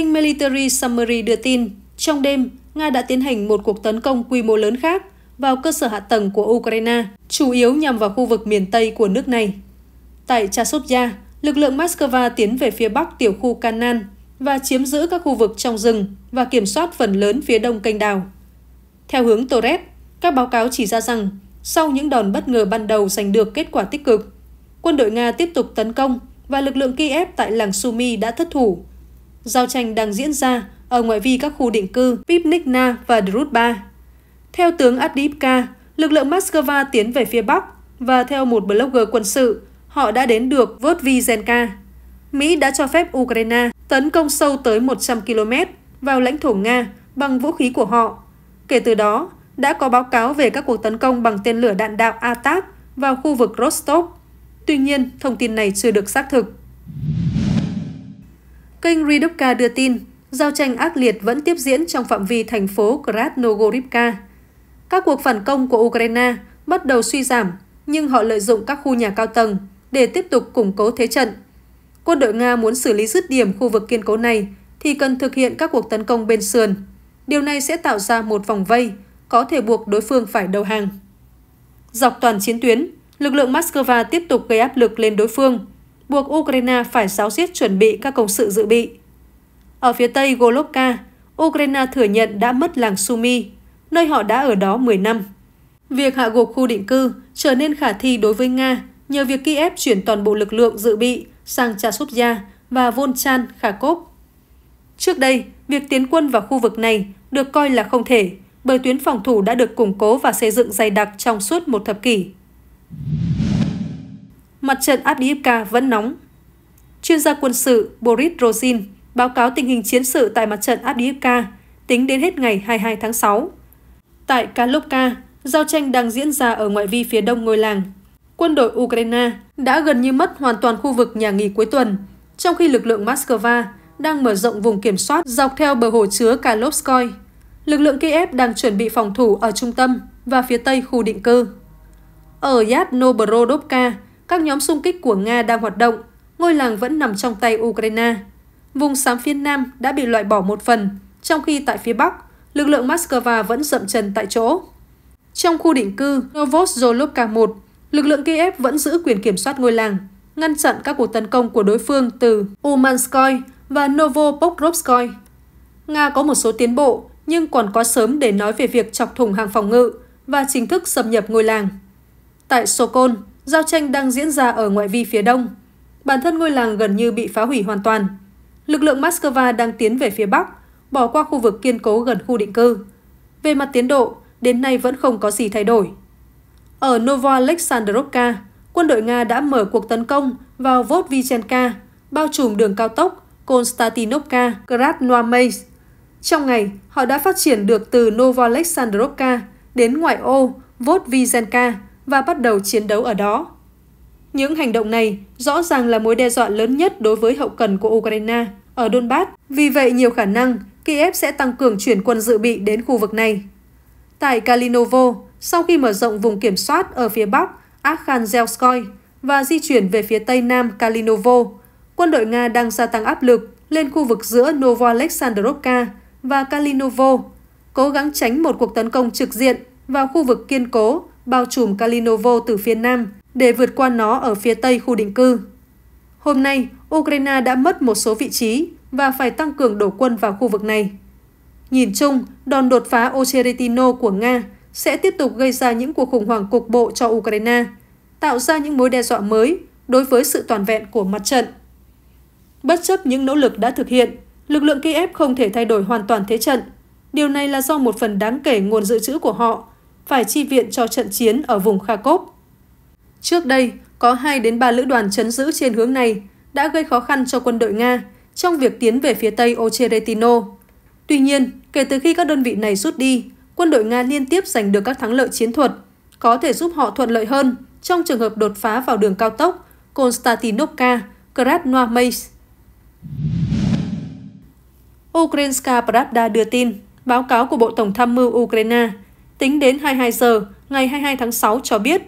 Kênh Military Summary đưa tin, trong đêm, Nga đã tiến hành một cuộc tấn công quy mô lớn khác vào cơ sở hạ tầng của Ukraine, chủ yếu nhằm vào khu vực miền Tây của nước này. Tại Chasovya, lực lượng Moscow tiến về phía bắc tiểu khu Kanan và chiếm giữ các khu vực trong rừng và kiểm soát phần lớn phía đông kênh đào. Theo hướng Torres, các báo cáo chỉ ra rằng sau những đòn bất ngờ ban đầu giành được kết quả tích cực, quân đội Nga tiếp tục tấn công và lực lượng Kiev tại làng Sumy đã thất thủ Giao tranh đang diễn ra ở ngoại vi các khu định cư Pipnikna và Drutba. Theo tướng Adipka, lực lượng Moscow tiến về phía Bắc và theo một blogger quân sự, họ đã đến được Vodvizenka. Mỹ đã cho phép Ukraine tấn công sâu tới 100 km vào lãnh thổ Nga bằng vũ khí của họ. Kể từ đó, đã có báo cáo về các cuộc tấn công bằng tên lửa đạn đạo Atak vào khu vực Rostov. Tuy nhiên, thông tin này chưa được xác thực. Kênh Ridovka đưa tin, giao tranh ác liệt vẫn tiếp diễn trong phạm vi thành phố Krasnogorivka. Các cuộc phản công của Ukraine bắt đầu suy giảm, nhưng họ lợi dụng các khu nhà cao tầng để tiếp tục củng cố thế trận. Quân đội Nga muốn xử lý dứt điểm khu vực kiên cố này thì cần thực hiện các cuộc tấn công bên sườn. Điều này sẽ tạo ra một vòng vây, có thể buộc đối phương phải đầu hàng. Dọc toàn chiến tuyến, lực lượng Moscow tiếp tục gây áp lực lên đối phương buộc Ukraine phải giáo xiết chuẩn bị các công sự dự bị. Ở phía tây Golovka, Ukraine thừa nhận đã mất làng Sumi, nơi họ đã ở đó 10 năm. Việc hạ gục khu định cư trở nên khả thi đối với Nga nhờ việc Kiev chuyển toàn bộ lực lượng dự bị sang Chasubya và Volchan, Kharkov. Trước đây, việc tiến quân vào khu vực này được coi là không thể bởi tuyến phòng thủ đã được củng cố và xây dựng dày đặc trong suốt một thập kỷ mặt trận Abdiivka vẫn nóng. Chuyên gia quân sự Boris Rosin báo cáo tình hình chiến sự tại mặt trận Abdiivka tính đến hết ngày 22 tháng 6. Tại Kalovka, giao tranh đang diễn ra ở ngoại vi phía đông ngôi làng. Quân đội Ukraine đã gần như mất hoàn toàn khu vực nhà nghỉ cuối tuần, trong khi lực lượng Moscow đang mở rộng vùng kiểm soát dọc theo bờ hồ chứa Kalovskoy. Lực lượng Kiev đang chuẩn bị phòng thủ ở trung tâm và phía tây khu định cư. Ở Yadnobrodovka, các nhóm xung kích của Nga đang hoạt động, ngôi làng vẫn nằm trong tay Ukraine. Vùng xám phía Nam đã bị loại bỏ một phần, trong khi tại phía Bắc, lực lượng Moscow vẫn dậm chân tại chỗ. Trong khu định cư Novozolubka 1, lực lượng Kiev vẫn giữ quyền kiểm soát ngôi làng, ngăn chặn các cuộc tấn công của đối phương từ Umanskoy và Novopokrovskoy. Nga có một số tiến bộ, nhưng còn quá sớm để nói về việc chọc thủng hàng phòng ngự và chính thức xâm nhập ngôi làng. Tại Sokol, Giao tranh đang diễn ra ở ngoại vi phía đông. Bản thân ngôi làng gần như bị phá hủy hoàn toàn. Lực lượng Moscow đang tiến về phía bắc, bỏ qua khu vực kiên cố gần khu định cư. Về mặt tiến độ, đến nay vẫn không có gì thay đổi. Ở Novoalexandrovka, quân đội Nga đã mở cuộc tấn công vào Vodvichenka, bao trùm đường cao tốc Konstantinovka, Krasnoyarsk. Trong ngày, họ đã phát triển được từ Novoalexandrovka đến ngoại ô Vodvichenka và bắt đầu chiến đấu ở đó. Những hành động này rõ ràng là mối đe dọa lớn nhất đối với hậu cần của Ukraine ở Donbass, vì vậy nhiều khả năng Kiev sẽ tăng cường chuyển quân dự bị đến khu vực này. Tại Kalinovo, sau khi mở rộng vùng kiểm soát ở phía bắc Akhanzelskoy và di chuyển về phía tây nam Kalinovo, quân đội Nga đang gia tăng áp lực lên khu vực giữa Novoalexandrovka và Kalinovo, cố gắng tránh một cuộc tấn công trực diện vào khu vực kiên cố bao trùm Kalinovo từ phía nam để vượt qua nó ở phía tây khu định cư. Hôm nay, Ukraine đã mất một số vị trí và phải tăng cường đổ quân vào khu vực này. Nhìn chung, đòn đột phá Ocheretino của Nga sẽ tiếp tục gây ra những cuộc khủng hoảng cục bộ cho Ukraine, tạo ra những mối đe dọa mới đối với sự toàn vẹn của mặt trận. Bất chấp những nỗ lực đã thực hiện, lực lượng Kiev không thể thay đổi hoàn toàn thế trận. Điều này là do một phần đáng kể nguồn dự trữ của họ phải chi viện cho trận chiến ở vùng Kharkov. Trước đây, có 2 đến 3 lữ đoàn chấn giữ trên hướng này đã gây khó khăn cho quân đội Nga trong việc tiến về phía tây Ocheretino. Tuy nhiên, kể từ khi các đơn vị này rút đi, quân đội Nga liên tiếp giành được các thắng lợi chiến thuật, có thể giúp họ thuận lợi hơn trong trường hợp đột phá vào đường cao tốc Konstantinovka, Krasnoyarsk. Ukrainska Pravda đưa tin, báo cáo của Bộ Tổng tham mưu Ukraine tính đến 22 giờ ngày 22 tháng 6 cho biết,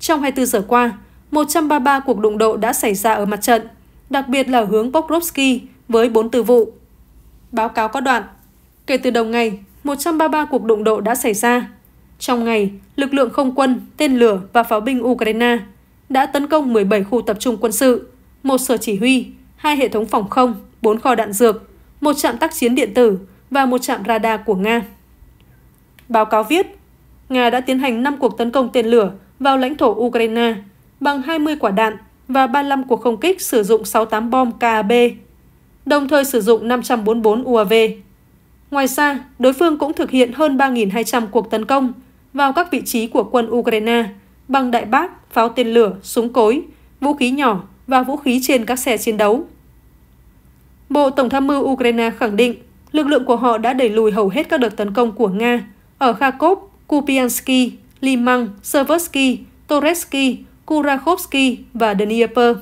trong 24 giờ qua, 133 cuộc đụng độ đã xảy ra ở mặt trận, đặc biệt là hướng Pokrovsky với 4 tư vụ. Báo cáo có đoạn, kể từ đầu ngày, 133 cuộc đụng độ đã xảy ra. Trong ngày, lực lượng không quân, tên lửa và pháo binh Ukraine đã tấn công 17 khu tập trung quân sự, một sở chỉ huy, hai hệ thống phòng không, bốn kho đạn dược, một trạm tác chiến điện tử và một trạm radar của Nga. Báo cáo viết, Nga đã tiến hành 5 cuộc tấn công tên lửa vào lãnh thổ Ukraine bằng 20 quả đạn và 35 cuộc không kích sử dụng 68 bom KAB, đồng thời sử dụng 544 UAV. Ngoài ra, đối phương cũng thực hiện hơn 3.200 cuộc tấn công vào các vị trí của quân Ukraine bằng đại bác, pháo tên lửa, súng cối, vũ khí nhỏ và vũ khí trên các xe chiến đấu. Bộ Tổng tham mưu Ukraine khẳng định lực lượng của họ đã đẩy lùi hầu hết các đợt tấn công của Nga ở Kharkov, Kupiansky, Liman, Seversky, Toretsky, Kurakhovsky và Dnieper.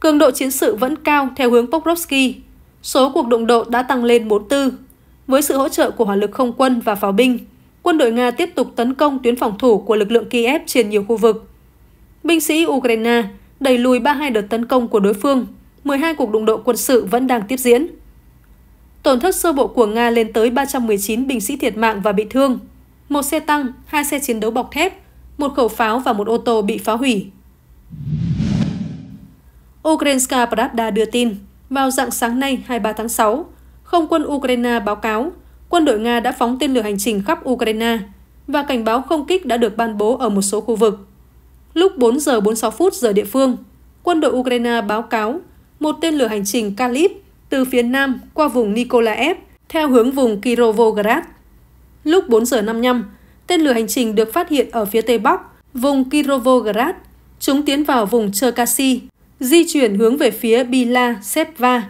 Cường độ chiến sự vẫn cao theo hướng Pokrovsky. Số cuộc đụng độ đã tăng lên 44. Với sự hỗ trợ của hỏa lực không quân và pháo binh, quân đội Nga tiếp tục tấn công tuyến phòng thủ của lực lượng Kiev trên nhiều khu vực. Binh sĩ Ukraine đẩy lùi 32 đợt tấn công của đối phương, 12 cuộc đụng độ quân sự vẫn đang tiếp diễn. Tổn thất sơ bộ của Nga lên tới 319 binh sĩ thiệt mạng và bị thương. Một xe tăng, hai xe chiến đấu bọc thép, một khẩu pháo và một ô tô bị phá hủy. Ukrainska Pravda đưa tin, vào dạng sáng nay 23 tháng 6, không quân Ukraine báo cáo quân đội Nga đã phóng tên lửa hành trình khắp Ukraine và cảnh báo không kích đã được ban bố ở một số khu vực. Lúc 4 giờ 46 phút giờ địa phương, quân đội Ukraine báo cáo một tên lửa hành trình Kalib từ phía nam qua vùng Nikolaev theo hướng vùng Kirovograd. Lúc 4 giờ 55, tên lửa hành trình được phát hiện ở phía tây bắc, vùng Kirovograd. Chúng tiến vào vùng Cherkasy, di chuyển hướng về phía Bila Sepva.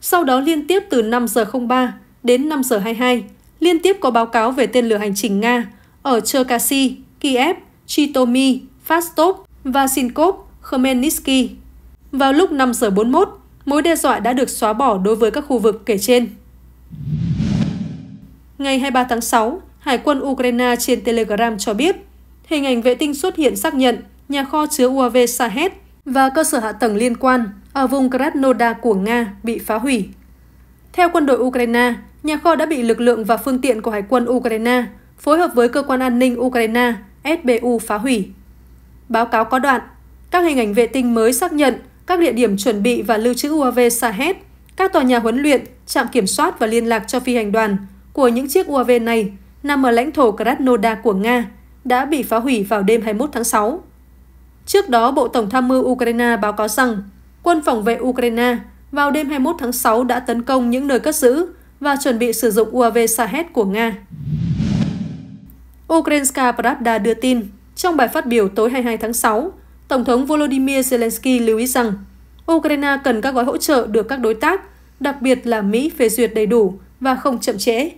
Sau đó liên tiếp từ 5 giờ 03 đến 5 giờ 22, liên tiếp có báo cáo về tên lửa hành trình Nga ở Cherkasy, Kiev, Chitomi, Fastov, Vasinkov, Khmelnytsky. Vào lúc 5 giờ 41, Mối đe dọa đã được xóa bỏ đối với các khu vực kể trên. Ngày 23 tháng 6, Hải quân Ukraine trên Telegram cho biết, hình ảnh vệ tinh xuất hiện xác nhận nhà kho chứa UAV Sahed và cơ sở hạ tầng liên quan ở vùng Krasnodar của Nga bị phá hủy. Theo quân đội Ukraine, nhà kho đã bị lực lượng và phương tiện của Hải quân Ukraine phối hợp với cơ quan an ninh Ukraine SBU phá hủy. Báo cáo có đoạn, các hình ảnh vệ tinh mới xác nhận các địa điểm chuẩn bị và lưu trữ UAV Sahed, các tòa nhà huấn luyện, trạm kiểm soát và liên lạc cho phi hành đoàn của những chiếc UAV này nằm ở lãnh thổ Krasnodar của Nga đã bị phá hủy vào đêm 21 tháng 6. Trước đó, Bộ Tổng tham mưu Ukraine báo cáo rằng quân phòng vệ Ukraine vào đêm 21 tháng 6 đã tấn công những nơi cất giữ và chuẩn bị sử dụng UAV Sahed của Nga. Ukrainska Pravda đưa tin trong bài phát biểu tối 22 tháng 6 Tổng thống Volodymyr Zelensky lưu ý rằng Ukraine cần các gói hỗ trợ được các đối tác, đặc biệt là Mỹ phê duyệt đầy đủ và không chậm trễ.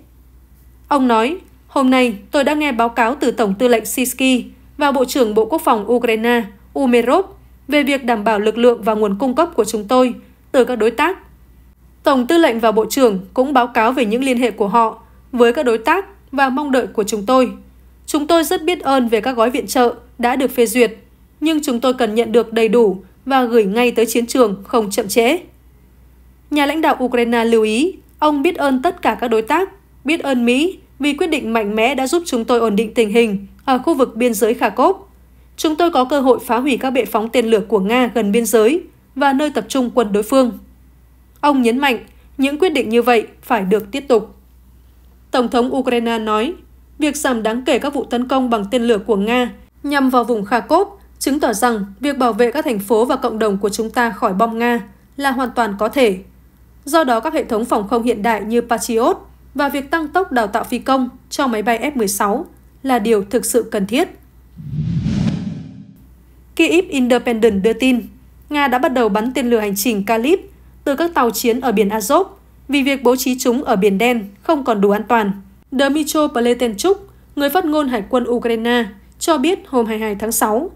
Ông nói, hôm nay tôi đã nghe báo cáo từ Tổng tư lệnh Sisky và Bộ trưởng Bộ Quốc phòng Ukraine Umerov về việc đảm bảo lực lượng và nguồn cung cấp của chúng tôi từ các đối tác. Tổng tư lệnh và Bộ trưởng cũng báo cáo về những liên hệ của họ với các đối tác và mong đợi của chúng tôi. Chúng tôi rất biết ơn về các gói viện trợ đã được phê duyệt nhưng chúng tôi cần nhận được đầy đủ và gửi ngay tới chiến trường không chậm trễ. Nhà lãnh đạo Ukraine lưu ý, ông biết ơn tất cả các đối tác, biết ơn Mỹ vì quyết định mạnh mẽ đã giúp chúng tôi ổn định tình hình ở khu vực biên giới Kharkov. Chúng tôi có cơ hội phá hủy các bệ phóng tên lửa của Nga gần biên giới và nơi tập trung quân đối phương. Ông nhấn mạnh, những quyết định như vậy phải được tiếp tục. Tổng thống Ukraine nói, việc giảm đáng kể các vụ tấn công bằng tên lửa của Nga nhằm vào vùng Kharkov chứng tỏ rằng việc bảo vệ các thành phố và cộng đồng của chúng ta khỏi bom Nga là hoàn toàn có thể. Do đó, các hệ thống phòng không hiện đại như Patriot và việc tăng tốc đào tạo phi công cho máy bay F-16 là điều thực sự cần thiết. Kyiv Independent đưa tin, Nga đã bắt đầu bắn tên lửa hành trình Kalib từ các tàu chiến ở biển Azov vì việc bố trí chúng ở Biển Đen không còn đủ an toàn. Dmitro Pletenchuk, người phát ngôn Hải quân Ukraine, cho biết hôm 22 tháng 6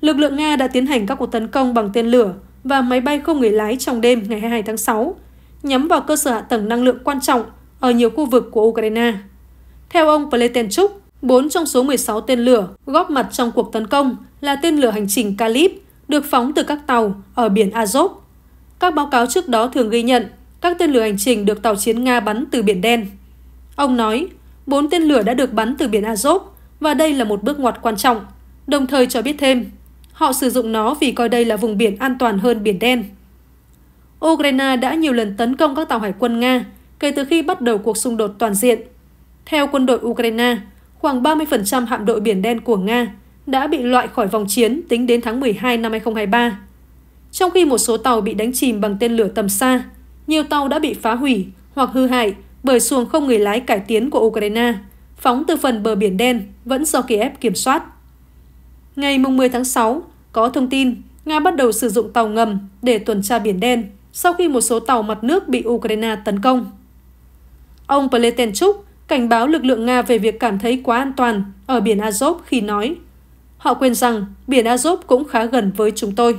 Lực lượng Nga đã tiến hành các cuộc tấn công bằng tên lửa và máy bay không người lái trong đêm ngày 22 tháng 6, nhắm vào cơ sở hạ tầng năng lượng quan trọng ở nhiều khu vực của Ukraine. Theo ông Pletenchuk, 4 trong số 16 tên lửa góp mặt trong cuộc tấn công là tên lửa hành trình Kalib được phóng từ các tàu ở biển Azov. Các báo cáo trước đó thường ghi nhận các tên lửa hành trình được tàu chiến Nga bắn từ Biển Đen. Ông nói, bốn tên lửa đã được bắn từ Biển Azov và đây là một bước ngoặt quan trọng, đồng thời cho biết thêm Họ sử dụng nó vì coi đây là vùng biển an toàn hơn Biển Đen. Ukraine đã nhiều lần tấn công các tàu hải quân Nga kể từ khi bắt đầu cuộc xung đột toàn diện. Theo quân đội Ukraine, khoảng 30% hạm đội Biển Đen của Nga đã bị loại khỏi vòng chiến tính đến tháng 12 năm 2023. Trong khi một số tàu bị đánh chìm bằng tên lửa tầm xa, nhiều tàu đã bị phá hủy hoặc hư hại bởi xuồng không người lái cải tiến của Ukraine, phóng từ phần bờ biển đen vẫn do Kiev kiểm soát. Ngày 10 tháng 6, có thông tin Nga bắt đầu sử dụng tàu ngầm để tuần tra Biển Đen sau khi một số tàu mặt nước bị Ukraine tấn công. Ông Pletenchuk cảnh báo lực lượng Nga về việc cảm thấy quá an toàn ở biển Azov khi nói Họ quên rằng biển Azov cũng khá gần với chúng tôi.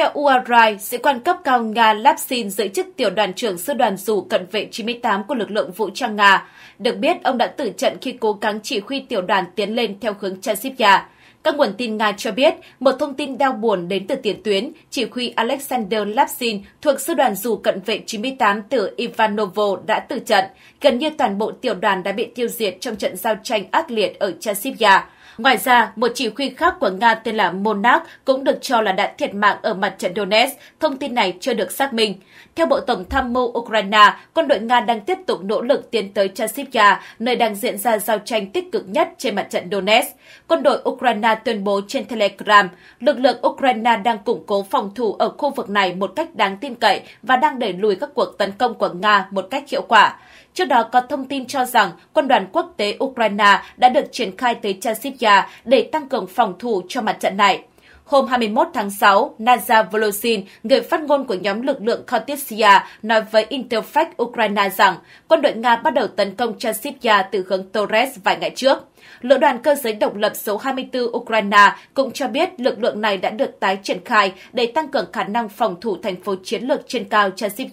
Theo URI, sĩ quan cấp cao Nga Lapsin giữ chức tiểu đoàn trưởng sư đoàn dù cận vệ 98 của lực lượng vũ trang Nga. Được biết, ông đã tử trận khi cố gắng chỉ huy tiểu đoàn tiến lên theo hướng Chasivya. Các nguồn tin Nga cho biết, một thông tin đau buồn đến từ tiền tuyến, chỉ huy Alexander Lapsin thuộc sư đoàn dù cận vệ 98 từ Ivanovo đã tử trận. Gần như toàn bộ tiểu đoàn đã bị tiêu diệt trong trận giao tranh ác liệt ở Chasivya. Ngoài ra, một chỉ huy khác của Nga tên là Monarch cũng được cho là đã thiệt mạng ở mặt trận Donetsk. Thông tin này chưa được xác minh. Theo Bộ Tổng tham mưu Ukraine, quân đội Nga đang tiếp tục nỗ lực tiến tới Chasivya, nơi đang diễn ra giao tranh tích cực nhất trên mặt trận Donetsk. Quân đội Ukraine tuyên bố trên Telegram, lực lượng Ukraine đang củng cố phòng thủ ở khu vực này một cách đáng tin cậy và đang đẩy lùi các cuộc tấn công của Nga một cách hiệu quả. Trước đó có thông tin cho rằng quân đoàn quốc tế Ukraine đã được triển khai tới Chasiv để tăng cường phòng thủ cho mặt trận này. Hôm 21 tháng 6, Naza Volosin, người phát ngôn của nhóm lực lượng Khotitsia, nói với Interfax Ukraine rằng quân đội Nga bắt đầu tấn công Chasivya từ hướng Torres vài ngày trước. Lữ đoàn cơ giới độc lập số 24 Ukraine cũng cho biết lực lượng này đã được tái triển khai để tăng cường khả năng phòng thủ thành phố chiến lược trên cao chasiv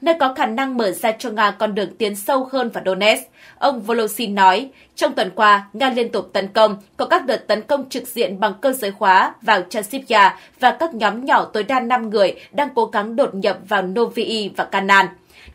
nơi có khả năng mở ra cho Nga con đường tiến sâu hơn vào Donetsk. Ông Volosin nói, trong tuần qua, Nga liên tục tấn công, có các đợt tấn công trực diện bằng cơ giới hóa vào chasiv và các nhóm nhỏ tối đa 5 người đang cố gắng đột nhập vào Novi và Kanan.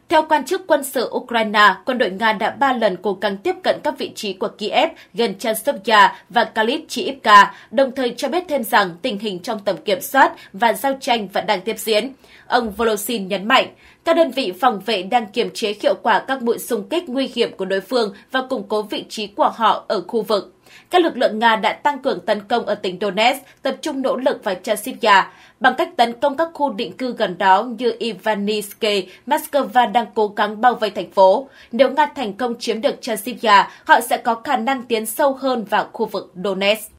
Theo quan chức quân sự Ukraine, quân đội Nga đã ba lần cố gắng tiếp cận các vị trí của Kiev gần Chasovya và Kalitschiivka, đồng thời cho biết thêm rằng tình hình trong tầm kiểm soát và giao tranh vẫn đang tiếp diễn. Ông Volosin nhấn mạnh, các đơn vị phòng vệ đang kiềm chế hiệu quả các mũi xung kích nguy hiểm của đối phương và củng cố vị trí của họ ở khu vực. Các lực lượng Nga đã tăng cường tấn công ở tỉnh Donetsk, tập trung nỗ lực vào Chasinya bằng cách tấn công các khu định cư gần đó như Ivanivsky, Moscow đang cố gắng bao vây thành phố. Nếu Nga thành công chiếm được Chasinya, họ sẽ có khả năng tiến sâu hơn vào khu vực Donetsk.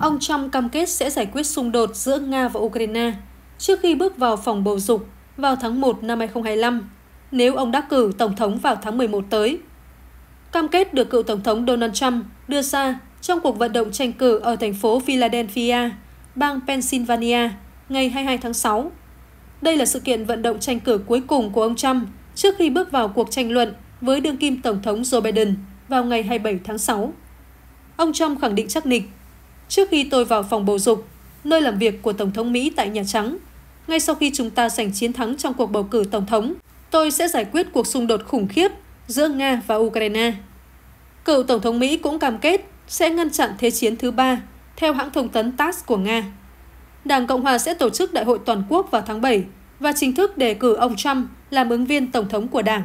Ông Trump cam kết sẽ giải quyết xung đột giữa Nga và Ukraine trước khi bước vào phòng bầu dục vào tháng 1 năm 2025 nếu ông đắc cử Tổng thống vào tháng 11 tới. Cam kết được cựu Tổng thống Donald Trump đưa ra trong cuộc vận động tranh cử ở thành phố Philadelphia, bang Pennsylvania, ngày 22 tháng 6. Đây là sự kiện vận động tranh cử cuối cùng của ông Trump trước khi bước vào cuộc tranh luận với đương kim Tổng thống Joe Biden vào ngày 27 tháng 6. Ông Trump khẳng định chắc nịch, trước khi tôi vào phòng bầu dục, nơi làm việc của Tổng thống Mỹ tại Nhà Trắng ngay sau khi chúng ta giành chiến thắng trong cuộc bầu cử tổng thống, tôi sẽ giải quyết cuộc xung đột khủng khiếp giữa Nga và Ukraine. Cựu Tổng thống Mỹ cũng cam kết sẽ ngăn chặn Thế chiến thứ ba, theo hãng thông tấn TASS của Nga. Đảng Cộng hòa sẽ tổ chức đại hội toàn quốc vào tháng 7 và chính thức đề cử ông Trump làm ứng viên tổng thống của đảng.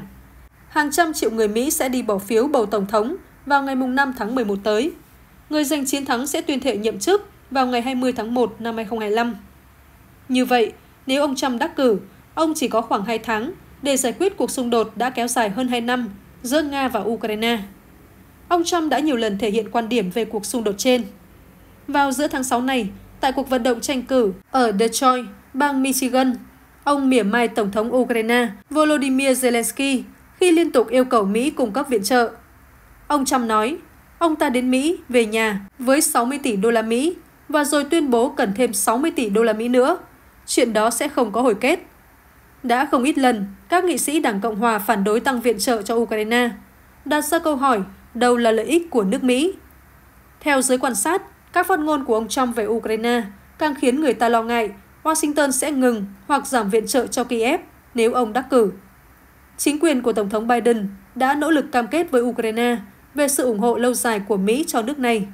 Hàng trăm triệu người Mỹ sẽ đi bỏ phiếu bầu tổng thống vào ngày 5 tháng 11 tới. Người giành chiến thắng sẽ tuyên thệ nhậm chức vào ngày 20 tháng 1 năm 2025. Như vậy, nếu ông Trump đắc cử, ông chỉ có khoảng 2 tháng để giải quyết cuộc xung đột đã kéo dài hơn 2 năm giữa Nga và Ukraine. Ông Trump đã nhiều lần thể hiện quan điểm về cuộc xung đột trên. Vào giữa tháng 6 này, tại cuộc vận động tranh cử ở Detroit, bang Michigan, ông mỉa mai Tổng thống Ukraine Volodymyr Zelensky khi liên tục yêu cầu Mỹ cung cấp viện trợ. Ông Trump nói, ông ta đến Mỹ về nhà với 60 tỷ đô la Mỹ và rồi tuyên bố cần thêm 60 tỷ đô la Mỹ nữa chuyện đó sẽ không có hồi kết. Đã không ít lần, các nghị sĩ Đảng Cộng Hòa phản đối tăng viện trợ cho Ukraine, đặt ra câu hỏi đâu là lợi ích của nước Mỹ. Theo giới quan sát, các phát ngôn của ông Trump về Ukraine càng khiến người ta lo ngại Washington sẽ ngừng hoặc giảm viện trợ cho Kiev nếu ông đắc cử. Chính quyền của Tổng thống Biden đã nỗ lực cam kết với Ukraine về sự ủng hộ lâu dài của Mỹ cho nước này.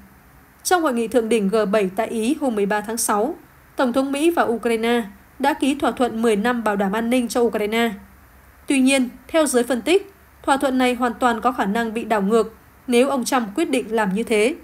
Trong hội nghị thượng đỉnh G7 tại Ý hôm 13 tháng 6, Tổng thống Mỹ và Ukraine đã ký thỏa thuận 10 năm bảo đảm an ninh cho Ukraine. Tuy nhiên, theo giới phân tích, thỏa thuận này hoàn toàn có khả năng bị đảo ngược nếu ông Trump quyết định làm như thế.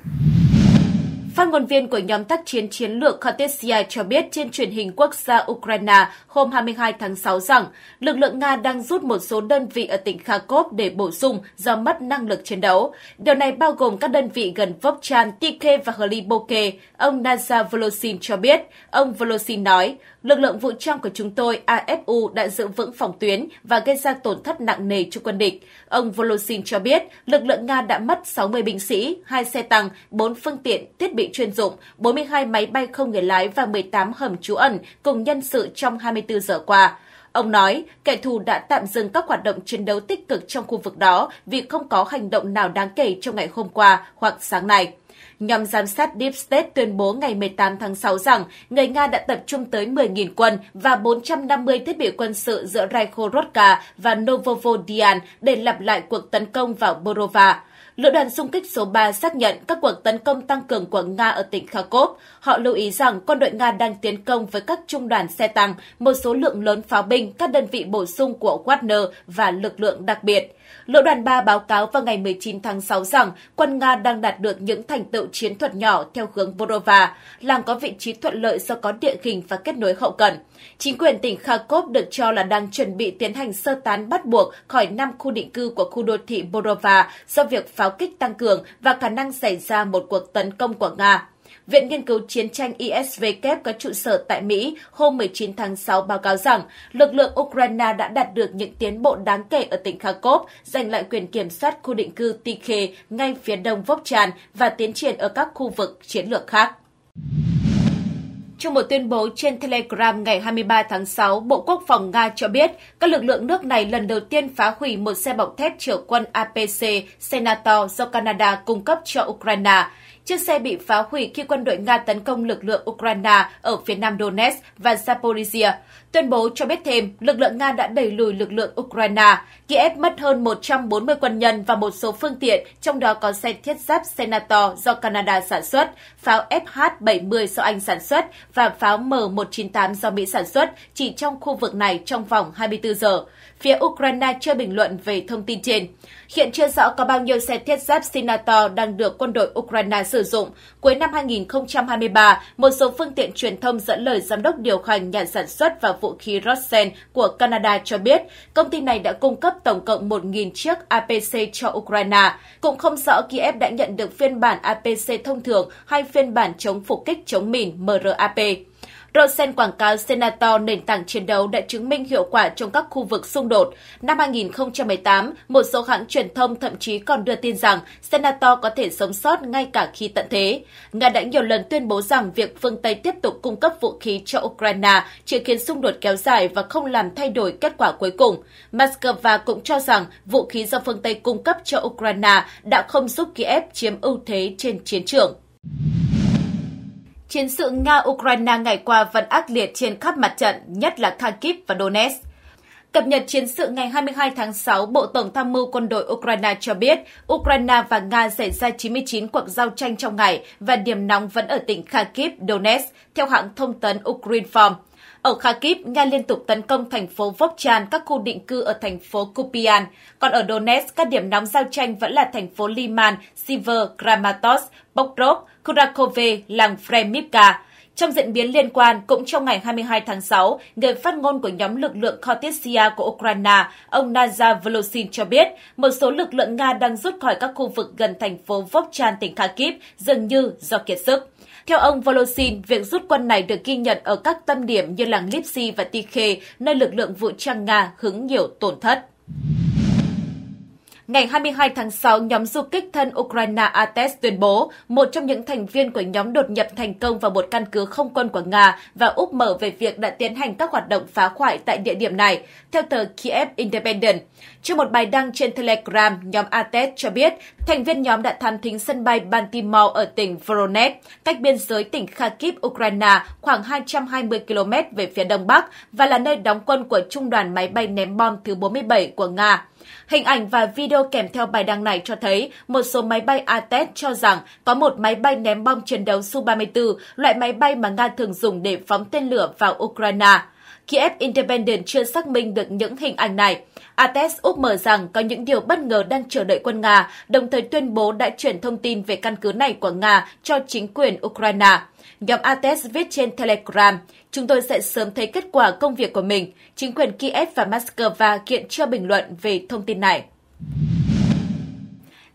Phát ngôn viên của nhóm tác chiến chiến lược Kartesia cho biết trên truyền hình quốc gia Ukraine hôm 22 tháng 6 rằng lực lượng Nga đang rút một số đơn vị ở tỉnh Kharkov để bổ sung do mất năng lực chiến đấu. Điều này bao gồm các đơn vị gần Vovchan, Tike và Hliboke. Ông Nazar Voloshin cho biết. Ông Voloshin nói, Lực lượng vũ trang của chúng tôi AFU đã giữ vững phòng tuyến và gây ra tổn thất nặng nề cho quân địch. Ông Volosin cho biết, lực lượng Nga đã mất 60 binh sĩ, 2 xe tăng, 4 phương tiện, thiết bị chuyên dụng, 42 máy bay không người lái và 18 hầm trú ẩn cùng nhân sự trong 24 giờ qua. Ông nói, kẻ thù đã tạm dừng các hoạt động chiến đấu tích cực trong khu vực đó vì không có hành động nào đáng kể trong ngày hôm qua hoặc sáng nay. Nhóm giám sát Deep State tuyên bố ngày 18 tháng 6 rằng người Nga đã tập trung tới 10.000 quân và 450 thiết bị quân sự giữa Rykhorodka và Novovodian để lặp lại cuộc tấn công vào Borova. Lữ đoàn xung kích số 3 xác nhận các cuộc tấn công tăng cường của Nga ở tỉnh Kharkov. Họ lưu ý rằng quân đội Nga đang tiến công với các trung đoàn xe tăng, một số lượng lớn pháo binh, các đơn vị bổ sung của Wagner và lực lượng đặc biệt. Lữ đoàn 3 báo cáo vào ngày 19 tháng 6 rằng quân Nga đang đạt được những thành tựu chiến thuật nhỏ theo hướng Vorova, làng có vị trí thuận lợi do có địa hình và kết nối hậu cần. Chính quyền tỉnh Kharkov được cho là đang chuẩn bị tiến hành sơ tán bắt buộc khỏi 5 khu định cư của khu đô thị Vorova do việc pháo kích tăng cường và khả năng xảy ra một cuộc tấn công của Nga. Viện Nghiên cứu Chiến tranh ISW có trụ sở tại Mỹ hôm 19 tháng 6 báo cáo rằng lực lượng Ukraine đã đạt được những tiến bộ đáng kể ở tỉnh Kharkov, giành lại quyền kiểm soát khu định cư Tikhe ngay phía đông Vovchan và tiến triển ở các khu vực chiến lược khác. Trong một tuyên bố trên Telegram ngày 23 tháng 6, Bộ Quốc phòng Nga cho biết các lực lượng nước này lần đầu tiên phá hủy một xe bọc thép chở quân APC Senator do Canada cung cấp cho Ukraine. Chiếc xe bị phá hủy khi quân đội Nga tấn công lực lượng Ukraine ở phía nam Donetsk và Zaporizhia. Tuyên bố cho biết thêm, lực lượng Nga đã đẩy lùi lực lượng Ukraine. Kiev mất hơn 140 quân nhân và một số phương tiện, trong đó có xe thiết giáp Senator do Canada sản xuất, pháo FH-70 do Anh sản xuất và pháo M198 do Mỹ sản xuất chỉ trong khu vực này trong vòng 24 giờ phía Ukraine chưa bình luận về thông tin trên. Hiện chưa rõ có bao nhiêu xe thiết giáp Sinator đang được quân đội Ukraine sử dụng. Cuối năm 2023, một số phương tiện truyền thông dẫn lời giám đốc điều hành nhà sản xuất và vũ khí Rossen của Canada cho biết công ty này đã cung cấp tổng cộng 1.000 chiếc APC cho Ukraine. Cũng không rõ Kiev đã nhận được phiên bản APC thông thường hay phiên bản chống phục kích chống mìn MRAP. Rosen quảng cáo Senator nền tảng chiến đấu đã chứng minh hiệu quả trong các khu vực xung đột. Năm 2018, một số hãng truyền thông thậm chí còn đưa tin rằng Senator có thể sống sót ngay cả khi tận thế. Nga đã nhiều lần tuyên bố rằng việc phương Tây tiếp tục cung cấp vũ khí cho Ukraine chỉ khiến xung đột kéo dài và không làm thay đổi kết quả cuối cùng. Moscow cũng cho rằng vũ khí do phương Tây cung cấp cho Ukraine đã không giúp Kiev chiếm ưu thế trên chiến trường. Chiến sự Nga-Ukraine ngày qua vẫn ác liệt trên khắp mặt trận, nhất là Kharkiv và Donetsk. Cập nhật chiến sự ngày 22 tháng 6, Bộ Tổng tham mưu quân đội Ukraine cho biết Ukraine và Nga xảy ra 99 cuộc giao tranh trong ngày và điểm nóng vẫn ở tỉnh Kharkiv, Donetsk, theo hãng thông tấn Ukrinform. Ở Kharkiv, Nga liên tục tấn công thành phố Vovchan, các khu định cư ở thành phố Kupian. Còn ở Donetsk, các điểm nóng giao tranh vẫn là thành phố Liman, Siver, Kramatorsk, Bokrov, Kurakove, làng Fremivka. Trong diễn biến liên quan, cũng trong ngày 22 tháng 6, người phát ngôn của nhóm lực lượng Kortesia của Ukraine, ông Naza Volosin cho biết, một số lực lượng Nga đang rút khỏi các khu vực gần thành phố Vovchan, tỉnh Kharkiv, dường như do kiệt sức. Theo ông Volosin, việc rút quân này được ghi nhận ở các tâm điểm như làng Lipsy và Tikhe, nơi lực lượng vũ trang Nga hứng nhiều tổn thất. Ngày 22 tháng 6, nhóm du kích thân Ukraine Ates tuyên bố một trong những thành viên của nhóm đột nhập thành công vào một căn cứ không quân của Nga và úp mở về việc đã tiến hành các hoạt động phá hoại tại địa điểm này, theo tờ Kiev Independent. Trong một bài đăng trên Telegram, nhóm Ates cho biết thành viên nhóm đã tham thính sân bay Baltimore ở tỉnh Voronezh, cách biên giới tỉnh Kharkiv, Ukraine khoảng 220 km về phía đông bắc và là nơi đóng quân của trung đoàn máy bay ném bom thứ 47 của Nga. Hình ảnh và video kèm theo bài đăng này cho thấy một số máy bay ATES cho rằng có một máy bay ném bom chiến đấu Su-34, loại máy bay mà Nga thường dùng để phóng tên lửa vào Ukraine. Kiev Independent chưa xác minh được những hình ảnh này. ATES úp mở rằng có những điều bất ngờ đang chờ đợi quân Nga, đồng thời tuyên bố đã chuyển thông tin về căn cứ này của Nga cho chính quyền Ukraine. Nhóm ATES viết trên Telegram, Chúng tôi sẽ sớm thấy kết quả công việc của mình, chính quyền Kiev và Moscow kiện chưa bình luận về thông tin này.